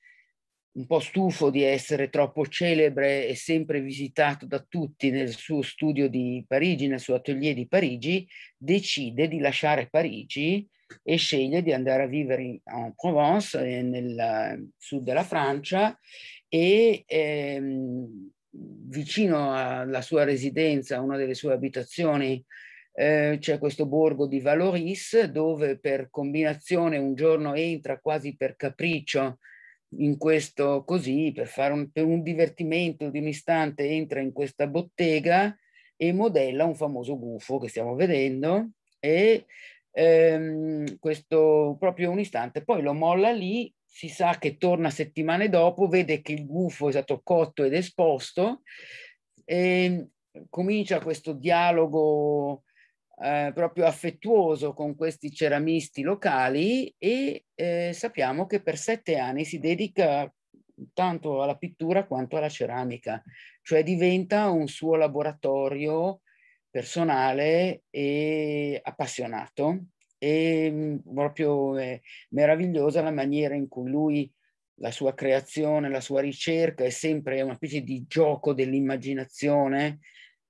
un po' stufo di essere troppo celebre e sempre visitato da tutti nel suo studio di Parigi, nel suo atelier di Parigi, decide di lasciare Parigi e sceglie di andare a vivere in, in Provence, eh, nel eh, sud della Francia, e ehm, vicino alla sua residenza, una delle sue abitazioni, eh, c'è questo borgo di Valoris dove per combinazione un giorno entra quasi per capriccio in questo così, per fare un, per un divertimento di un istante entra in questa bottega e modella un famoso gufo che stiamo vedendo e ehm, questo proprio un istante, poi lo molla lì, si sa che torna settimane dopo, vede che il gufo è stato cotto ed esposto e comincia questo dialogo eh, proprio affettuoso con questi ceramisti locali e eh, sappiamo che per sette anni si dedica tanto alla pittura quanto alla ceramica, cioè diventa un suo laboratorio personale e appassionato e mm, proprio eh, meravigliosa la maniera in cui lui la sua creazione, la sua ricerca è sempre una specie di gioco dell'immaginazione,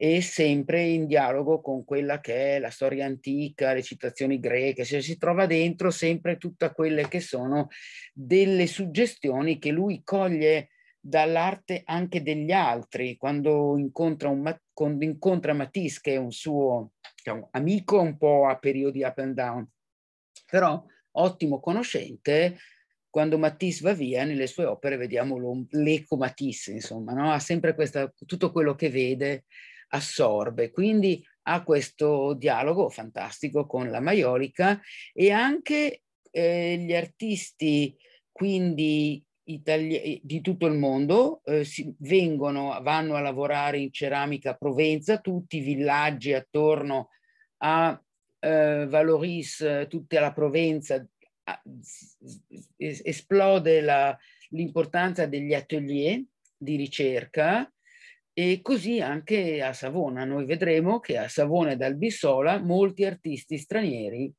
e sempre in dialogo con quella che è la storia antica, le citazioni greche, cioè si trova dentro sempre tutte quelle che sono delle suggestioni che lui coglie dall'arte anche degli altri, quando incontra, un, quando incontra Matisse, che è un suo è amico un po' a periodi up and down, però ottimo conoscente, quando Matisse va via, nelle sue opere vediamo l'eco Matisse, insomma, no? ha sempre questa, tutto quello che vede assorbe. Quindi ha questo dialogo fantastico con la Maiolica e anche eh, gli artisti quindi Itali- di tutto il mondo eh, si, vengono, vanno a lavorare in ceramica Provenza, tutti i villaggi attorno a eh, Valoris, tutta la Provenza, a, es- esplode la, l'importanza degli atelier di ricerca e così anche a Savona. Noi vedremo che a Savona e dal Bissola molti artisti stranieri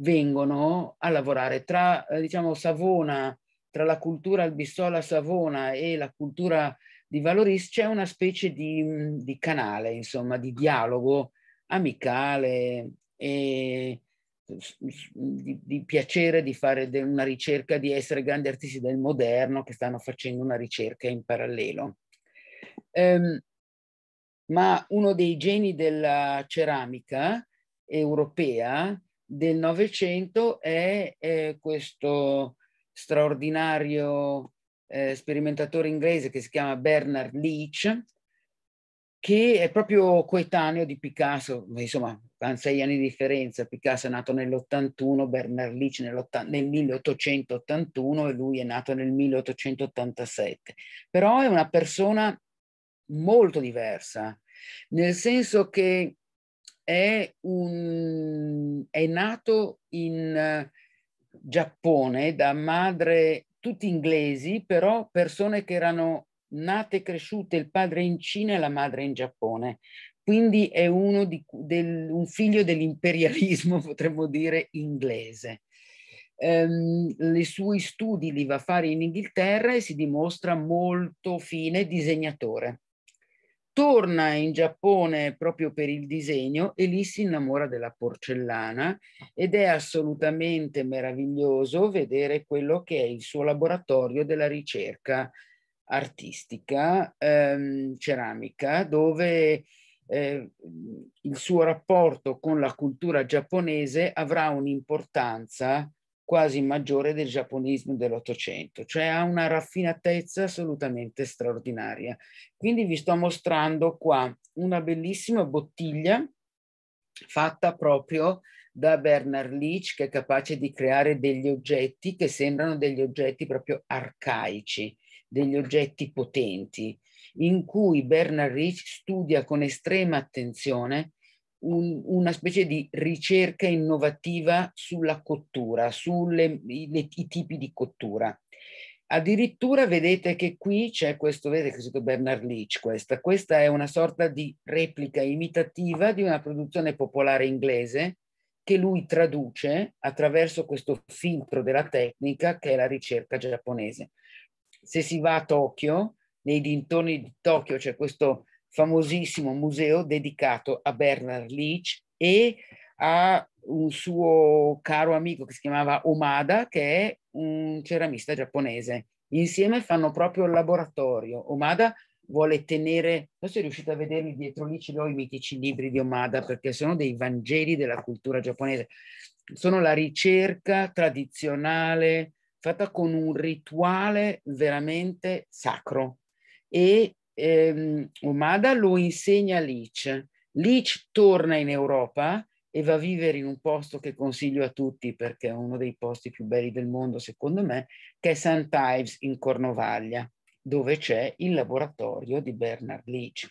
vengono a lavorare tra eh, diciamo, Savona, tra la cultura albissola Savona e la cultura di Valoris c'è una specie di, di, canale, insomma, di dialogo amicale e di, di piacere di fare una ricerca, di essere grandi artisti del moderno che stanno facendo una ricerca in parallelo ehm, ma uno dei geni della ceramica europea del Novecento è, è questo straordinario eh, sperimentatore inglese che si chiama Bernard Leach, che è proprio coetaneo di Picasso, insomma, ha sei anni di differenza. Picasso è nato nell'81, Bernard Leach nel 1881 e lui è nato nel 1887. Però è una persona molto diversa, nel senso che è, un, è nato in eh, Giappone da madre, tutti inglesi, però persone che erano nate e cresciute, il padre in Cina e la madre in Giappone. Quindi è uno di, del, un figlio dell'imperialismo, potremmo dire, inglese. Um, ehm, I suoi studi li va a fare in Inghilterra e si dimostra molto fine disegnatore torna in Giappone proprio per il disegno e lì si innamora della porcellana ed è assolutamente meraviglioso vedere quello che è il suo laboratorio della ricerca artistica ehm, ceramica dove eh, il suo rapporto con la cultura giapponese avrà un'importanza quasi maggiore del giapponismo dell'Ottocento, cioè ha una raffinatezza assolutamente straordinaria. Quindi vi sto mostrando qua una bellissima bottiglia fatta proprio da Bernard Leach che è capace di creare degli oggetti che sembrano degli oggetti proprio arcaici, degli oggetti potenti, in cui Bernard Leach studia con estrema attenzione un, una specie di ricerca innovativa sulla cottura, sui tipi di cottura. Addirittura vedete che qui c'è questo, vedete che scritto Bernard Leach, questa. questa è una sorta di replica imitativa di una produzione popolare inglese che lui traduce attraverso questo filtro della tecnica che è la ricerca giapponese. Se si va a Tokyo, nei dintorni di Tokyo c'è questo famosissimo museo dedicato a Bernard Leach e a un suo caro amico che si chiamava Omada, che è un ceramista giapponese. Insieme fanno proprio il laboratorio. Omada vuole tenere, non so se riuscite a vederli dietro lì, ce li ho i mitici libri di Omada, perché sono dei Vangeli della cultura giapponese. Sono la ricerca tradizionale fatta con un rituale veramente sacro e ehm, Omada lo insegna a Leach. Leach torna in Europa e va a vivere in un posto che consiglio a tutti perché è uno dei posti più belli del mondo, secondo me, che è St. Ives in Cornovaglia, dove c'è il laboratorio di Bernard Leach,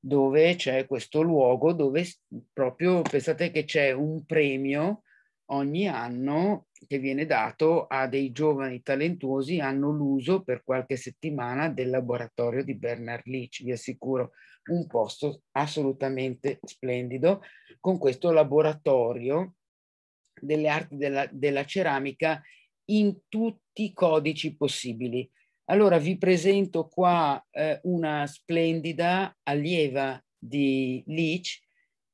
dove c'è questo luogo dove proprio pensate che c'è un premio ogni anno che viene dato a dei giovani talentuosi hanno l'uso per qualche settimana del laboratorio di Bernard Leach, vi assicuro un posto assolutamente splendido con questo laboratorio delle arti della, della ceramica in tutti i codici possibili. Allora vi presento qua eh, una splendida allieva di Leach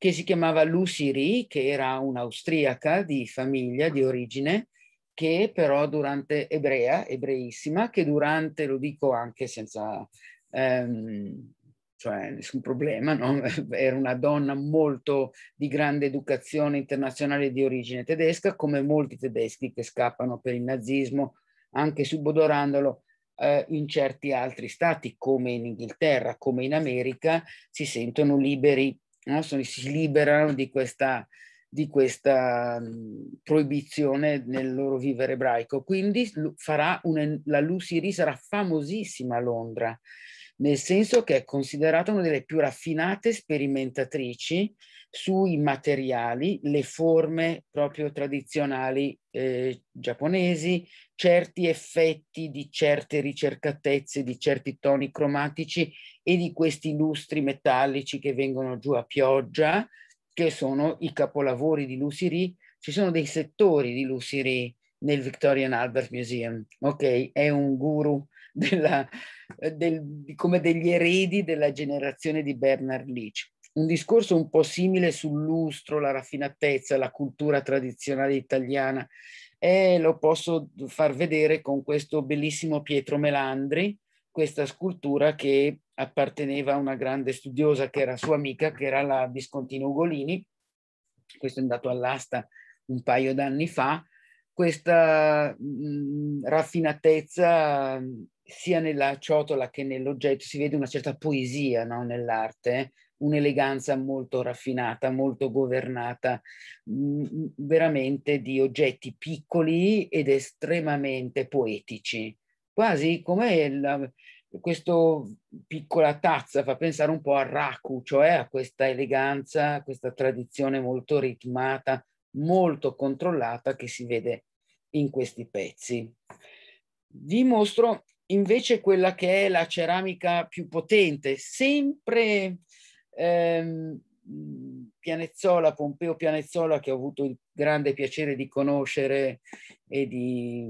che si chiamava Lucy Ree, che era un'austriaca di famiglia, di origine, che però durante ebrea, ebreissima, che durante, lo dico anche senza ehm, cioè nessun problema, no? era una donna molto di grande educazione internazionale di origine tedesca, come molti tedeschi che scappano per il nazismo, anche subodorandolo eh, in certi altri stati, come in Inghilterra, come in America, si sentono liberi no? si liberano di questa, di questa mm, proibizione nel loro vivere ebraico. Quindi un, la Lucy Ri sarà famosissima a Londra, nel senso che è considerata una delle più raffinate sperimentatrici sui materiali, le forme proprio tradizionali eh, giapponesi, certi effetti di certe ricercatezze, di certi toni cromatici e di questi lustri metallici che vengono giù a pioggia, che sono i capolavori di Lucy Ree. Ci sono dei settori di Lucy Ree nel Victorian Albert Museum, ok? È un guru della, del, come degli eredi della generazione di Bernard Leach. Un discorso un po' simile sul lustro, la raffinatezza, la cultura tradizionale italiana e lo posso far vedere con questo bellissimo Pietro Melandri, questa scultura che apparteneva a una grande studiosa che era sua amica, che era la Viscontina Ugolini. Questo è andato all'asta un paio d'anni fa. Questa mh, mm, raffinatezza sia nella ciotola che nell'oggetto si vede una certa poesia no? nell'arte, eh un'eleganza molto raffinata, molto governata, mm, mm, veramente di oggetti piccoli ed estremamente poetici, quasi come la, questa piccola tazza fa pensare un po' a Raku, cioè a questa eleganza, a questa tradizione molto ritmata, molto controllata che si vede in questi pezzi. Vi mostro invece quella che è la ceramica più potente, sempre ehm, Pianezzola, Pompeo Pianezzola, che ho avuto il grande piacere di conoscere e di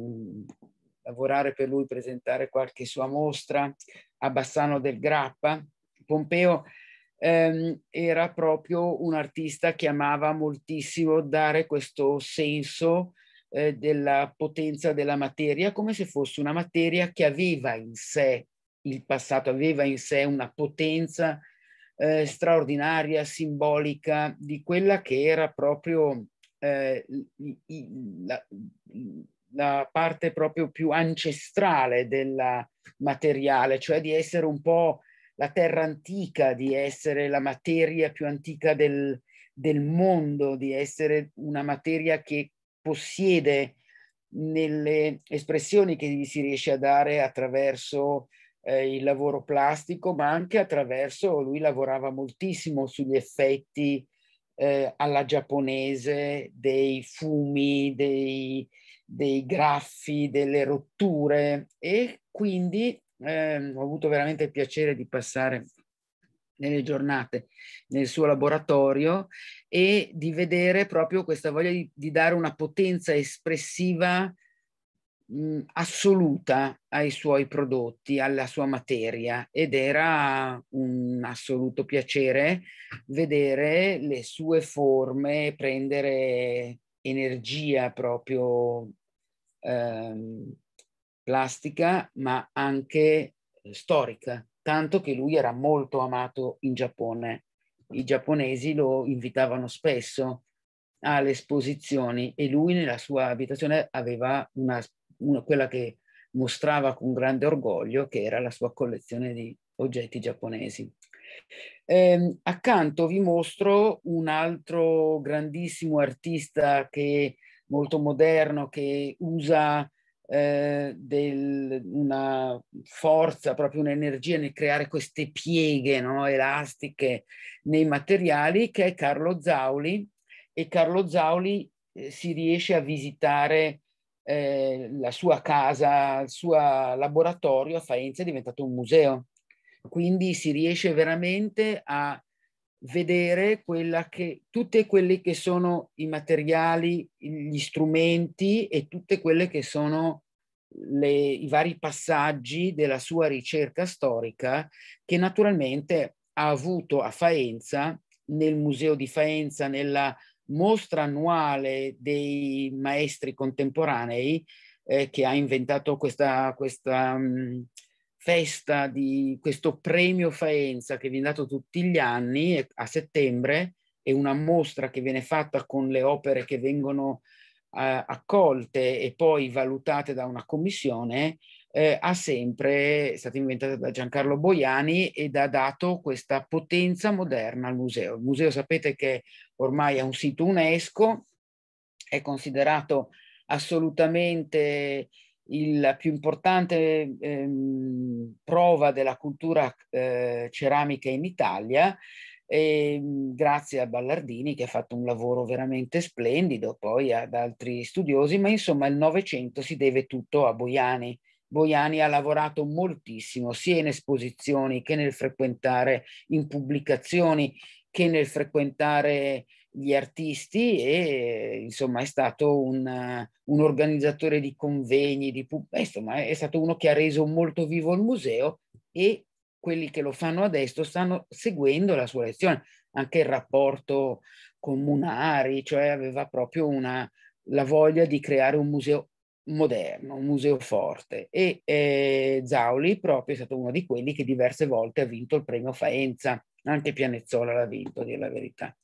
lavorare per lui, presentare qualche sua mostra a Bassano del Grappa. Pompeo ehm, era proprio un artista che amava moltissimo dare questo senso eh, della potenza della materia, come se fosse una materia che aveva in sé il passato, aveva in sé una potenza eh, straordinaria, simbolica, di quella che era proprio eh, la, la, parte proprio più ancestrale del materiale, cioè di essere un po' la terra antica, di essere la materia più antica del, del mondo, di essere una materia che possiede nelle espressioni che gli si riesce a dare attraverso eh, il lavoro plastico, ma anche attraverso, lui lavorava moltissimo sugli effetti eh, alla giapponese dei fumi, dei, dei, graffi, delle rotture e quindi eh, ho avuto veramente il piacere di passare nelle giornate nel suo laboratorio e di vedere proprio questa voglia di, di dare una potenza espressiva mh, assoluta ai suoi prodotti, alla sua materia ed era un assoluto piacere vedere le sue forme prendere energia proprio ehm, plastica ma anche storica, tanto che lui era molto amato in Giappone. I giapponesi lo invitavano spesso alle esposizioni e lui nella sua abitazione aveva una una, quella che mostrava con grande orgoglio, che era la sua collezione di oggetti giapponesi. Eh, accanto vi mostro un altro grandissimo artista che molto moderno, che usa eh, del, una forza, proprio un'energia nel creare queste pieghe no, elastiche nei materiali, che è Carlo Zauli. E Carlo Zauli eh, si riesce a visitare eh, la sua casa, il suo laboratorio a Faenza è diventato un museo. Quindi si riesce veramente a vedere che, tutti quelli che sono i materiali, gli strumenti e tutte quelle che sono le, i vari passaggi della sua ricerca storica che naturalmente ha avuto a Faenza, nel museo di Faenza, nella mostra annuale dei maestri contemporanei eh, che ha inventato questa, questa mh, mm, festa di questo premio Faenza che viene dato tutti gli anni a settembre è una mostra che viene fatta con le opere che vengono eh, accolte e poi valutate da una commissione eh, ha sempre, è stata inventata da Giancarlo Boiani ed ha dato questa potenza moderna al museo. Il museo sapete che ormai è un sito UNESCO, è considerato assolutamente la più importante ehm, prova della cultura eh, ceramica in Italia e, ehm, grazie a Ballardini che ha fatto un lavoro veramente splendido, poi ad altri studiosi, ma insomma il Novecento si deve tutto a Boiani Boiani ha lavorato moltissimo sia in esposizioni che nel frequentare in pubblicazioni che nel frequentare gli artisti e insomma è stato un, un organizzatore di convegni, di pub- eh, insomma è stato uno che ha reso molto vivo il museo e quelli che lo fanno adesso stanno seguendo la sua lezione, anche il rapporto con Munari, cioè aveva proprio una, la voglia di creare un museo moderno, un museo forte e eh, Zauli proprio è stato uno di quelli che diverse volte ha vinto il premio Faenza, anche Pianezzola l'ha vinto, a dire la verità.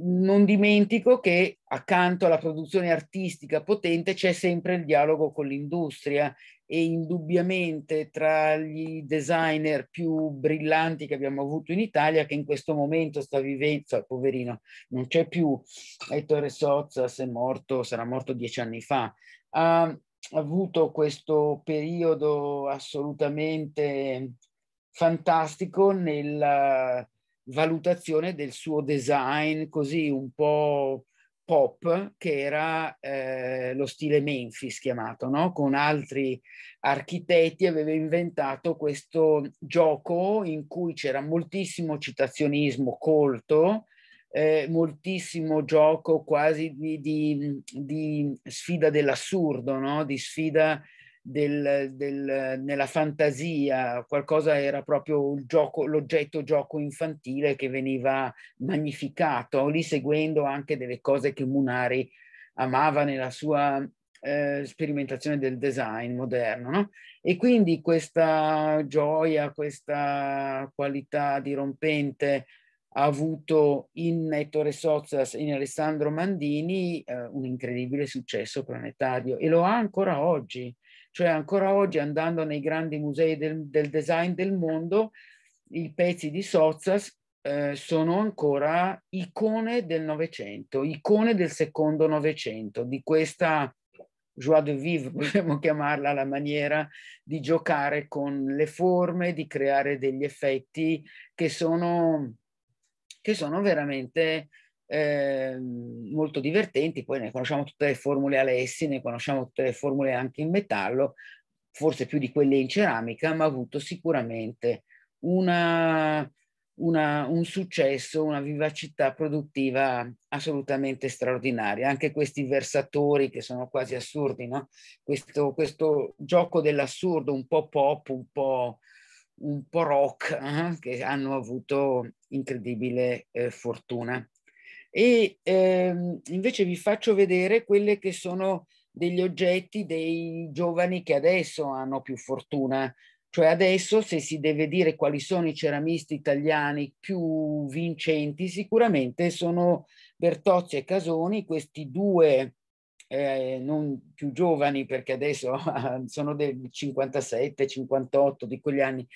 Non dimentico che accanto alla produzione artistica potente c'è sempre il dialogo con l'industria e indubbiamente tra gli designer più brillanti che abbiamo avuto in Italia, che in questo momento sta vivendo, cioè, poverino, non c'è più, Ettore Sozza è morto, sarà morto dieci anni fa, ha avuto questo periodo assolutamente fantastico nella valutazione del suo design così un po' pop che era eh, lo stile Memphis chiamato, no? con altri architetti aveva inventato questo gioco in cui c'era moltissimo citazionismo colto, eh, moltissimo gioco quasi di, di, di sfida dell'assurdo, no? di sfida del, del, nella fantasia, qualcosa era proprio il gioco, l'oggetto gioco infantile che veniva magnificato, lì seguendo anche delle cose che Munari amava nella sua eh, sperimentazione del design moderno. No? E quindi questa gioia, questa qualità dirompente avuto in Ettore Sozzas e in Alessandro Mandini eh, un incredibile successo planetario e lo ha ancora oggi, cioè ancora oggi andando nei grandi musei del, del design del mondo, i pezzi di Sozzas eh, sono ancora icone del Novecento, icone del secondo Novecento, di questa joie de vivre, potremmo chiamarla la maniera di giocare con le forme, di creare degli effetti che sono che sono veramente eh, molto divertenti, poi ne conosciamo tutte le formule Alessi, ne conosciamo tutte le formule anche in metallo, forse più di quelle in ceramica, ma ha avuto sicuramente una, una, un successo, una vivacità produttiva assolutamente straordinaria. Anche questi versatori che sono quasi assurdi, no? questo, questo gioco dell'assurdo, un po' pop, un po', un po rock, eh? che hanno avuto incredibile eh, fortuna. E ehm, invece vi faccio vedere quelle che sono degli oggetti dei giovani che adesso hanno più fortuna. Cioè adesso se si deve dire quali sono i ceramisti italiani più vincenti, sicuramente sono Bertozzi e Casoni, questi due eh, non più giovani perché adesso sono del 57, 58 di quegli anni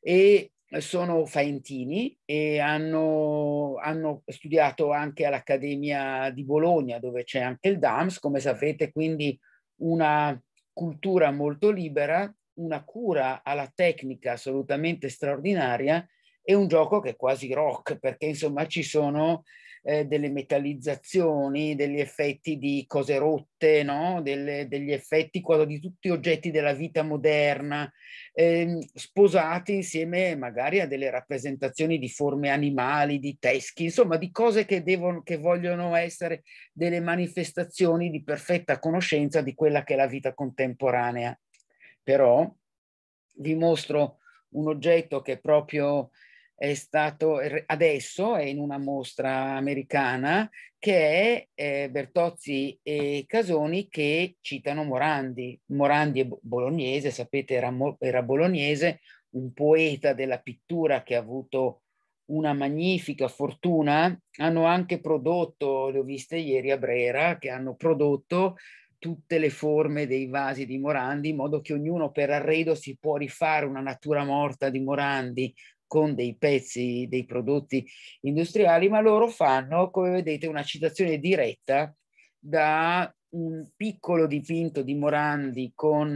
e eh, sono faentini e hanno, hanno, studiato anche all'Accademia di Bologna dove c'è anche il DAMS, come sapete, quindi una cultura molto libera, una cura alla tecnica assolutamente straordinaria e un gioco che è quasi rock perché insomma ci sono eh, delle metallizzazioni, degli effetti di cose rotte, no? Del, degli effetti quasi di tutti gli oggetti della vita moderna, eh, sposati insieme magari a delle rappresentazioni di forme animali, di teschi, insomma di cose che, devono, che vogliono essere delle manifestazioni di perfetta conoscenza di quella che è la vita contemporanea. Però vi mostro un oggetto che proprio è stato adesso è in una mostra americana che è eh, Bertozzi e Casoni che citano Morandi. Morandi è bolognese, sapete era, era bolognese, un poeta della pittura che ha avuto una magnifica fortuna, hanno anche prodotto, le ho viste ieri a Brera, che hanno prodotto tutte le forme dei vasi di Morandi, in modo che ognuno per arredo si può rifare una natura morta di Morandi, con dei pezzi, dei prodotti industriali, ma loro fanno, come vedete, una citazione diretta da un piccolo dipinto di Morandi con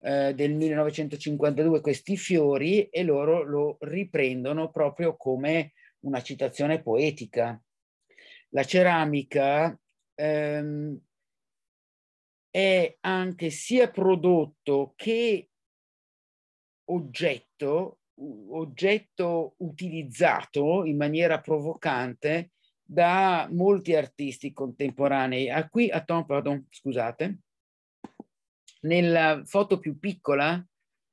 eh, del 1952 questi fiori e loro lo riprendono proprio come una citazione poetica. La ceramica ehm, è anche sia prodotto che oggetto oggetto utilizzato in maniera provocante da molti artisti contemporanei. Ah, qui, attends, pardon, scusate, nella foto più piccola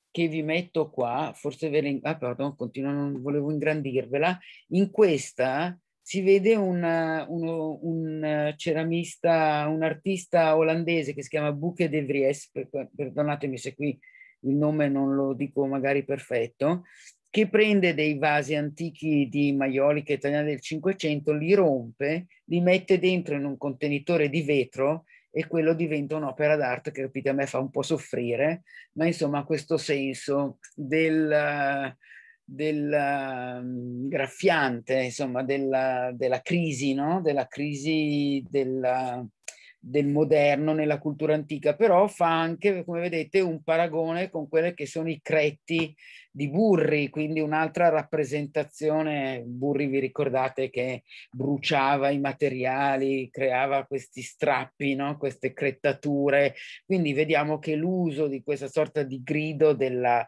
che vi metto qua, forse ve Ah, pardon, continuo, non volevo ingrandirvela. In questa si vede una, uno, un ceramista, un artista olandese che si chiama Buche de Vries, per, perdonatemi se qui il nome non lo dico magari perfetto, che prende dei vasi antichi di maiolica italiana del Cinquecento, li rompe, li mette dentro in un contenitore di vetro e quello diventa un'opera d'arte che capite a me fa un po' soffrire, ma insomma questo senso del, del mm, graffiante, insomma della, della crisi, no? della crisi della, del moderno nella cultura antica, però fa anche, come vedete, un paragone con quelli che sono i cretti di Burri, quindi un'altra rappresentazione. Burri vi ricordate che bruciava i materiali, creava questi strappi, no? queste crettature, quindi vediamo che l'uso di questa sorta di grido della,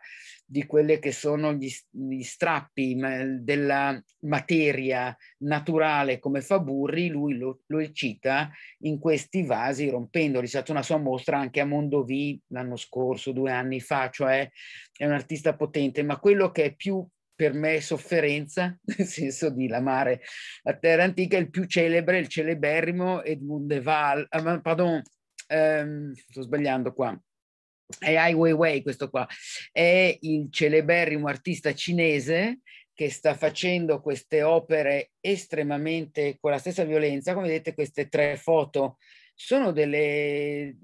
di quelli che sono gli, gli strappi della materia naturale come fa Burri, lui lo, lo eccita in questi vasi rompendoli. C'è stata una sua mostra anche a Mondovì l'anno scorso, due anni fa, cioè è un artista potente, ma quello che è più per me sofferenza, nel senso di lamare la terra antica, è il più celebre, il celeberrimo Edmund de Val, ah, pardon, ehm, sto sbagliando qua, è Ai Weiwei questo qua, è il celeberrimo artista cinese che sta facendo queste opere estremamente con la stessa violenza, come vedete queste tre foto sono delle,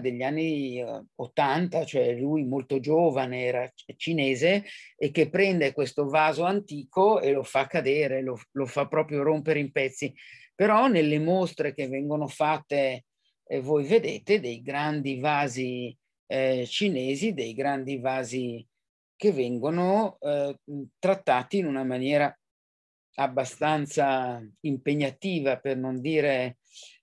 degli anni 80, eh, cioè lui molto giovane, era cinese, e che prende questo vaso antico e lo fa cadere, lo, lo fa proprio rompere in pezzi. Però nelle mostre che vengono fatte, eh, voi vedete dei grandi vasi eh, cinesi dei grandi vasi che vengono eh, trattati in una maniera abbastanza impegnativa, per non dire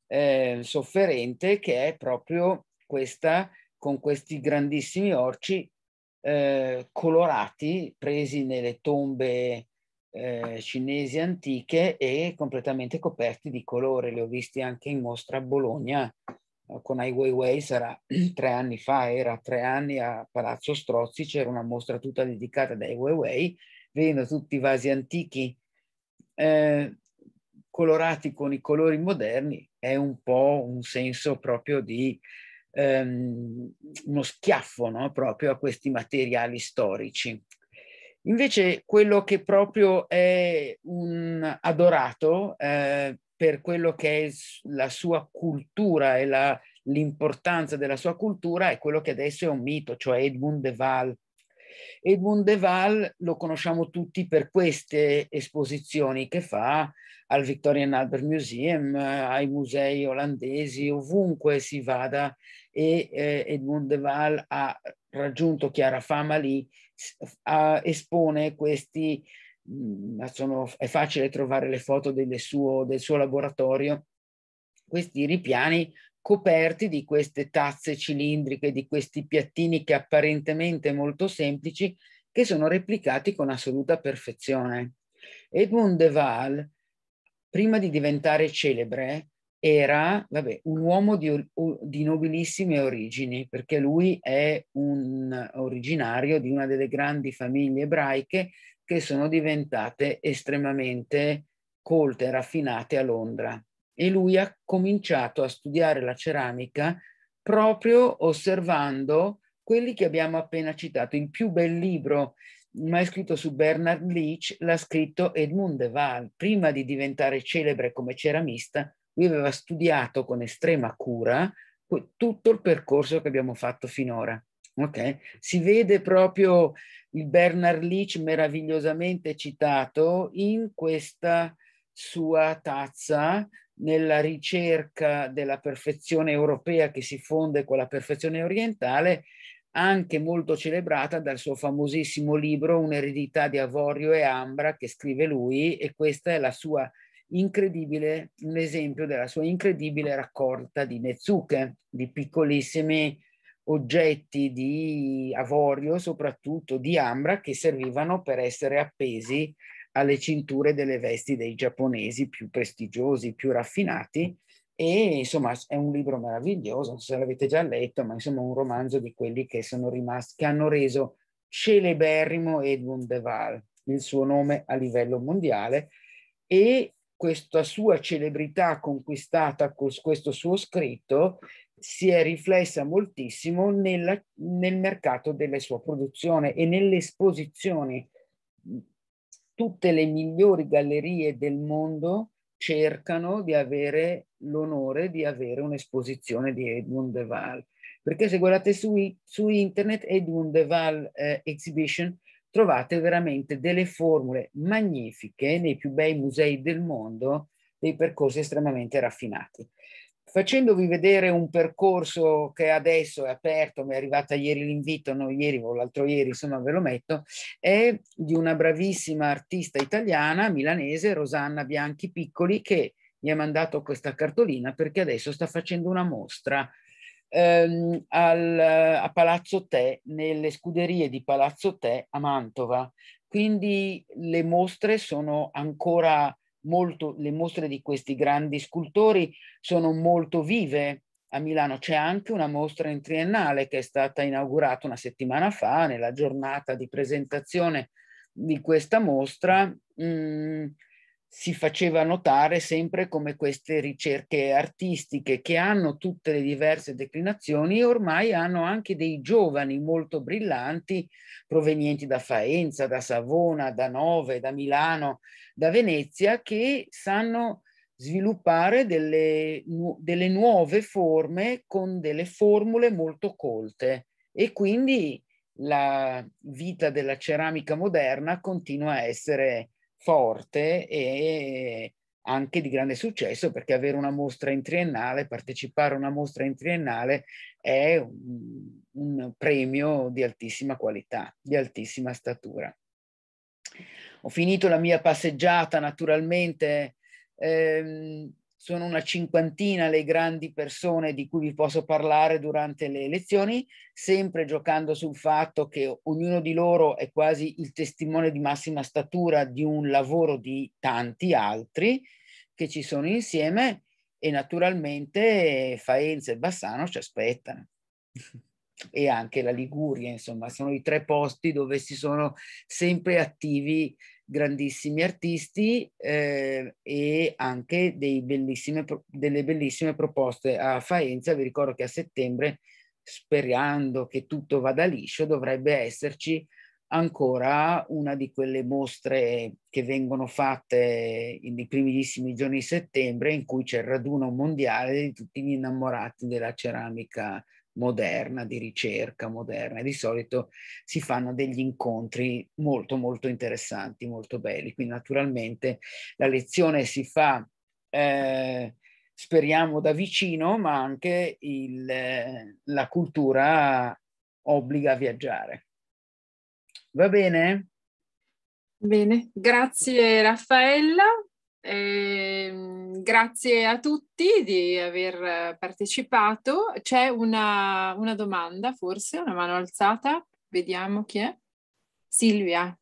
eh, sofferente, che è proprio questa con questi grandissimi orci eh, colorati presi nelle tombe eh, cinesi antiche e completamente coperti di colore. Li ho visti anche in mostra a Bologna con Ai Weiwei sarà tre anni fa, era tre anni a Palazzo Strozzi, c'era una mostra tutta dedicata ad Ai Weiwei, vedendo tutti i vasi antichi eh, colorati con i colori moderni, è un po' un senso proprio di ehm, uno schiaffo no? proprio a questi materiali storici. Invece quello che proprio è un adorato eh, per quello che è la sua cultura e la, l'importanza della sua cultura è quello che adesso è un mito, cioè Edmund de Waal. Edmund de Waal lo conosciamo tutti per queste esposizioni che fa al Victorian Albert Museum, eh, ai musei olandesi, ovunque si vada e eh, Edmund de Waal ha raggiunto chiara fama lì, a, espone questi ma mm, sono, è facile trovare le foto suo, del suo laboratorio, questi ripiani coperti di queste tazze cilindriche, di questi piattini che apparentemente molto semplici, che sono replicati con assoluta perfezione. Edmond de Waal, prima di diventare celebre, era vabbè, un uomo di, di, nobilissime origini, perché lui è un originario di una delle grandi famiglie ebraiche che sono diventate estremamente colte raffinate a Londra. E lui ha cominciato a studiare la ceramica proprio osservando quelli che abbiamo appena citato. Il più bel libro mai scritto su Bernard Leach l'ha scritto Edmund de Waal. Prima di diventare celebre come ceramista, lui aveva studiato con estrema cura tutto il percorso che abbiamo fatto finora. Okay. Si vede proprio il Bernard Leach meravigliosamente citato in questa sua tazza nella ricerca della perfezione europea che si fonde con la perfezione orientale, anche molto celebrata dal suo famosissimo libro Un'eredità di avorio e ambra che scrive lui e questa è la sua incredibile, un esempio della sua incredibile raccolta di mezzuche, di piccolissimi oggetti di avorio, soprattutto di ambra, che servivano per essere appesi alle cinture delle vesti dei giapponesi più prestigiosi, più raffinati. E insomma è un libro meraviglioso, non so se l'avete già letto, ma insomma un romanzo di quelli che sono rimasti, che hanno reso celeberrimo Edmund Deval, il suo nome a livello mondiale, e questa sua celebrità conquistata con questo suo scritto si è riflessa moltissimo nella, nel mercato della sua produzione e nelle esposizioni. Tutte le migliori gallerie del mondo cercano di avere l'onore di avere un'esposizione di Edmund de Waal. Perché se guardate su, su internet Edmund de Waal eh, Exhibition trovate veramente delle formule magnifiche nei più bei musei del mondo, dei percorsi estremamente raffinati facendovi vedere un percorso che adesso è aperto, mi è arrivata ieri l'invito, no ieri o l'altro ieri, insomma ve lo metto, è di una bravissima artista italiana, milanese, Rosanna Bianchi Piccoli, che mi ha mandato questa cartolina perché adesso sta facendo una mostra ehm, al, a Palazzo Te, nelle scuderie di Palazzo Te a Mantova. Quindi le mostre sono ancora molto, le mostre di questi grandi scultori sono molto vive. A Milano c'è anche una mostra in triennale che è stata inaugurata una settimana fa, nella giornata di presentazione di questa mostra. Mh, mm, si faceva notare sempre come queste ricerche artistiche che hanno tutte le diverse declinazioni ormai hanno anche dei giovani molto brillanti provenienti da Faenza, da Savona, da Nove, da Milano, da Venezia che sanno sviluppare delle, delle nuove forme con delle formule molto colte e quindi la vita della ceramica moderna continua a essere forte e anche di grande successo perché avere una mostra in triennale, partecipare a una mostra in triennale è un, un premio di altissima qualità, di altissima statura. Ho finito la mia passeggiata naturalmente ehm, sono una cinquantina le grandi persone di cui vi posso parlare durante le elezioni, sempre giocando sul fatto che ognuno di loro è quasi il testimone di massima statura di un lavoro di tanti altri che ci sono insieme e naturalmente Faenza e Bassano ci aspettano. e anche la Liguria, insomma, sono i tre posti dove si sono sempre attivi grandissimi artisti eh, e anche bellissime, delle bellissime proposte a Faenza. Vi ricordo che a settembre, sperando che tutto vada liscio, dovrebbe esserci ancora una di quelle mostre che vengono fatte nei primissimi giorni di settembre in cui c'è il raduno mondiale di tutti gli innamorati della ceramica moderna, di ricerca moderna e di solito si fanno degli incontri molto molto interessanti, molto belli. Quindi naturalmente la lezione si fa, eh, speriamo, da vicino, ma anche il, eh, la cultura obbliga a viaggiare. Va bene? Bene, grazie Raffaella eh, grazie a tutti di aver partecipato. C'è una, una, domanda, forse, una mano alzata. Vediamo chi è. Silvia.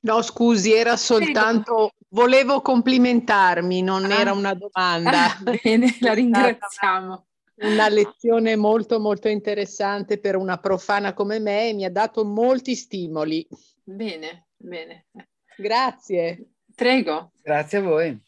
No, scusi, era soltanto, volevo complimentarmi, non ah. era una domanda. Ah, bene, la ringraziamo. Una lezione molto molto interessante per una profana come me e mi ha dato molti stimoli. Bene, bene. Grazie. Prego. Grazie a voi.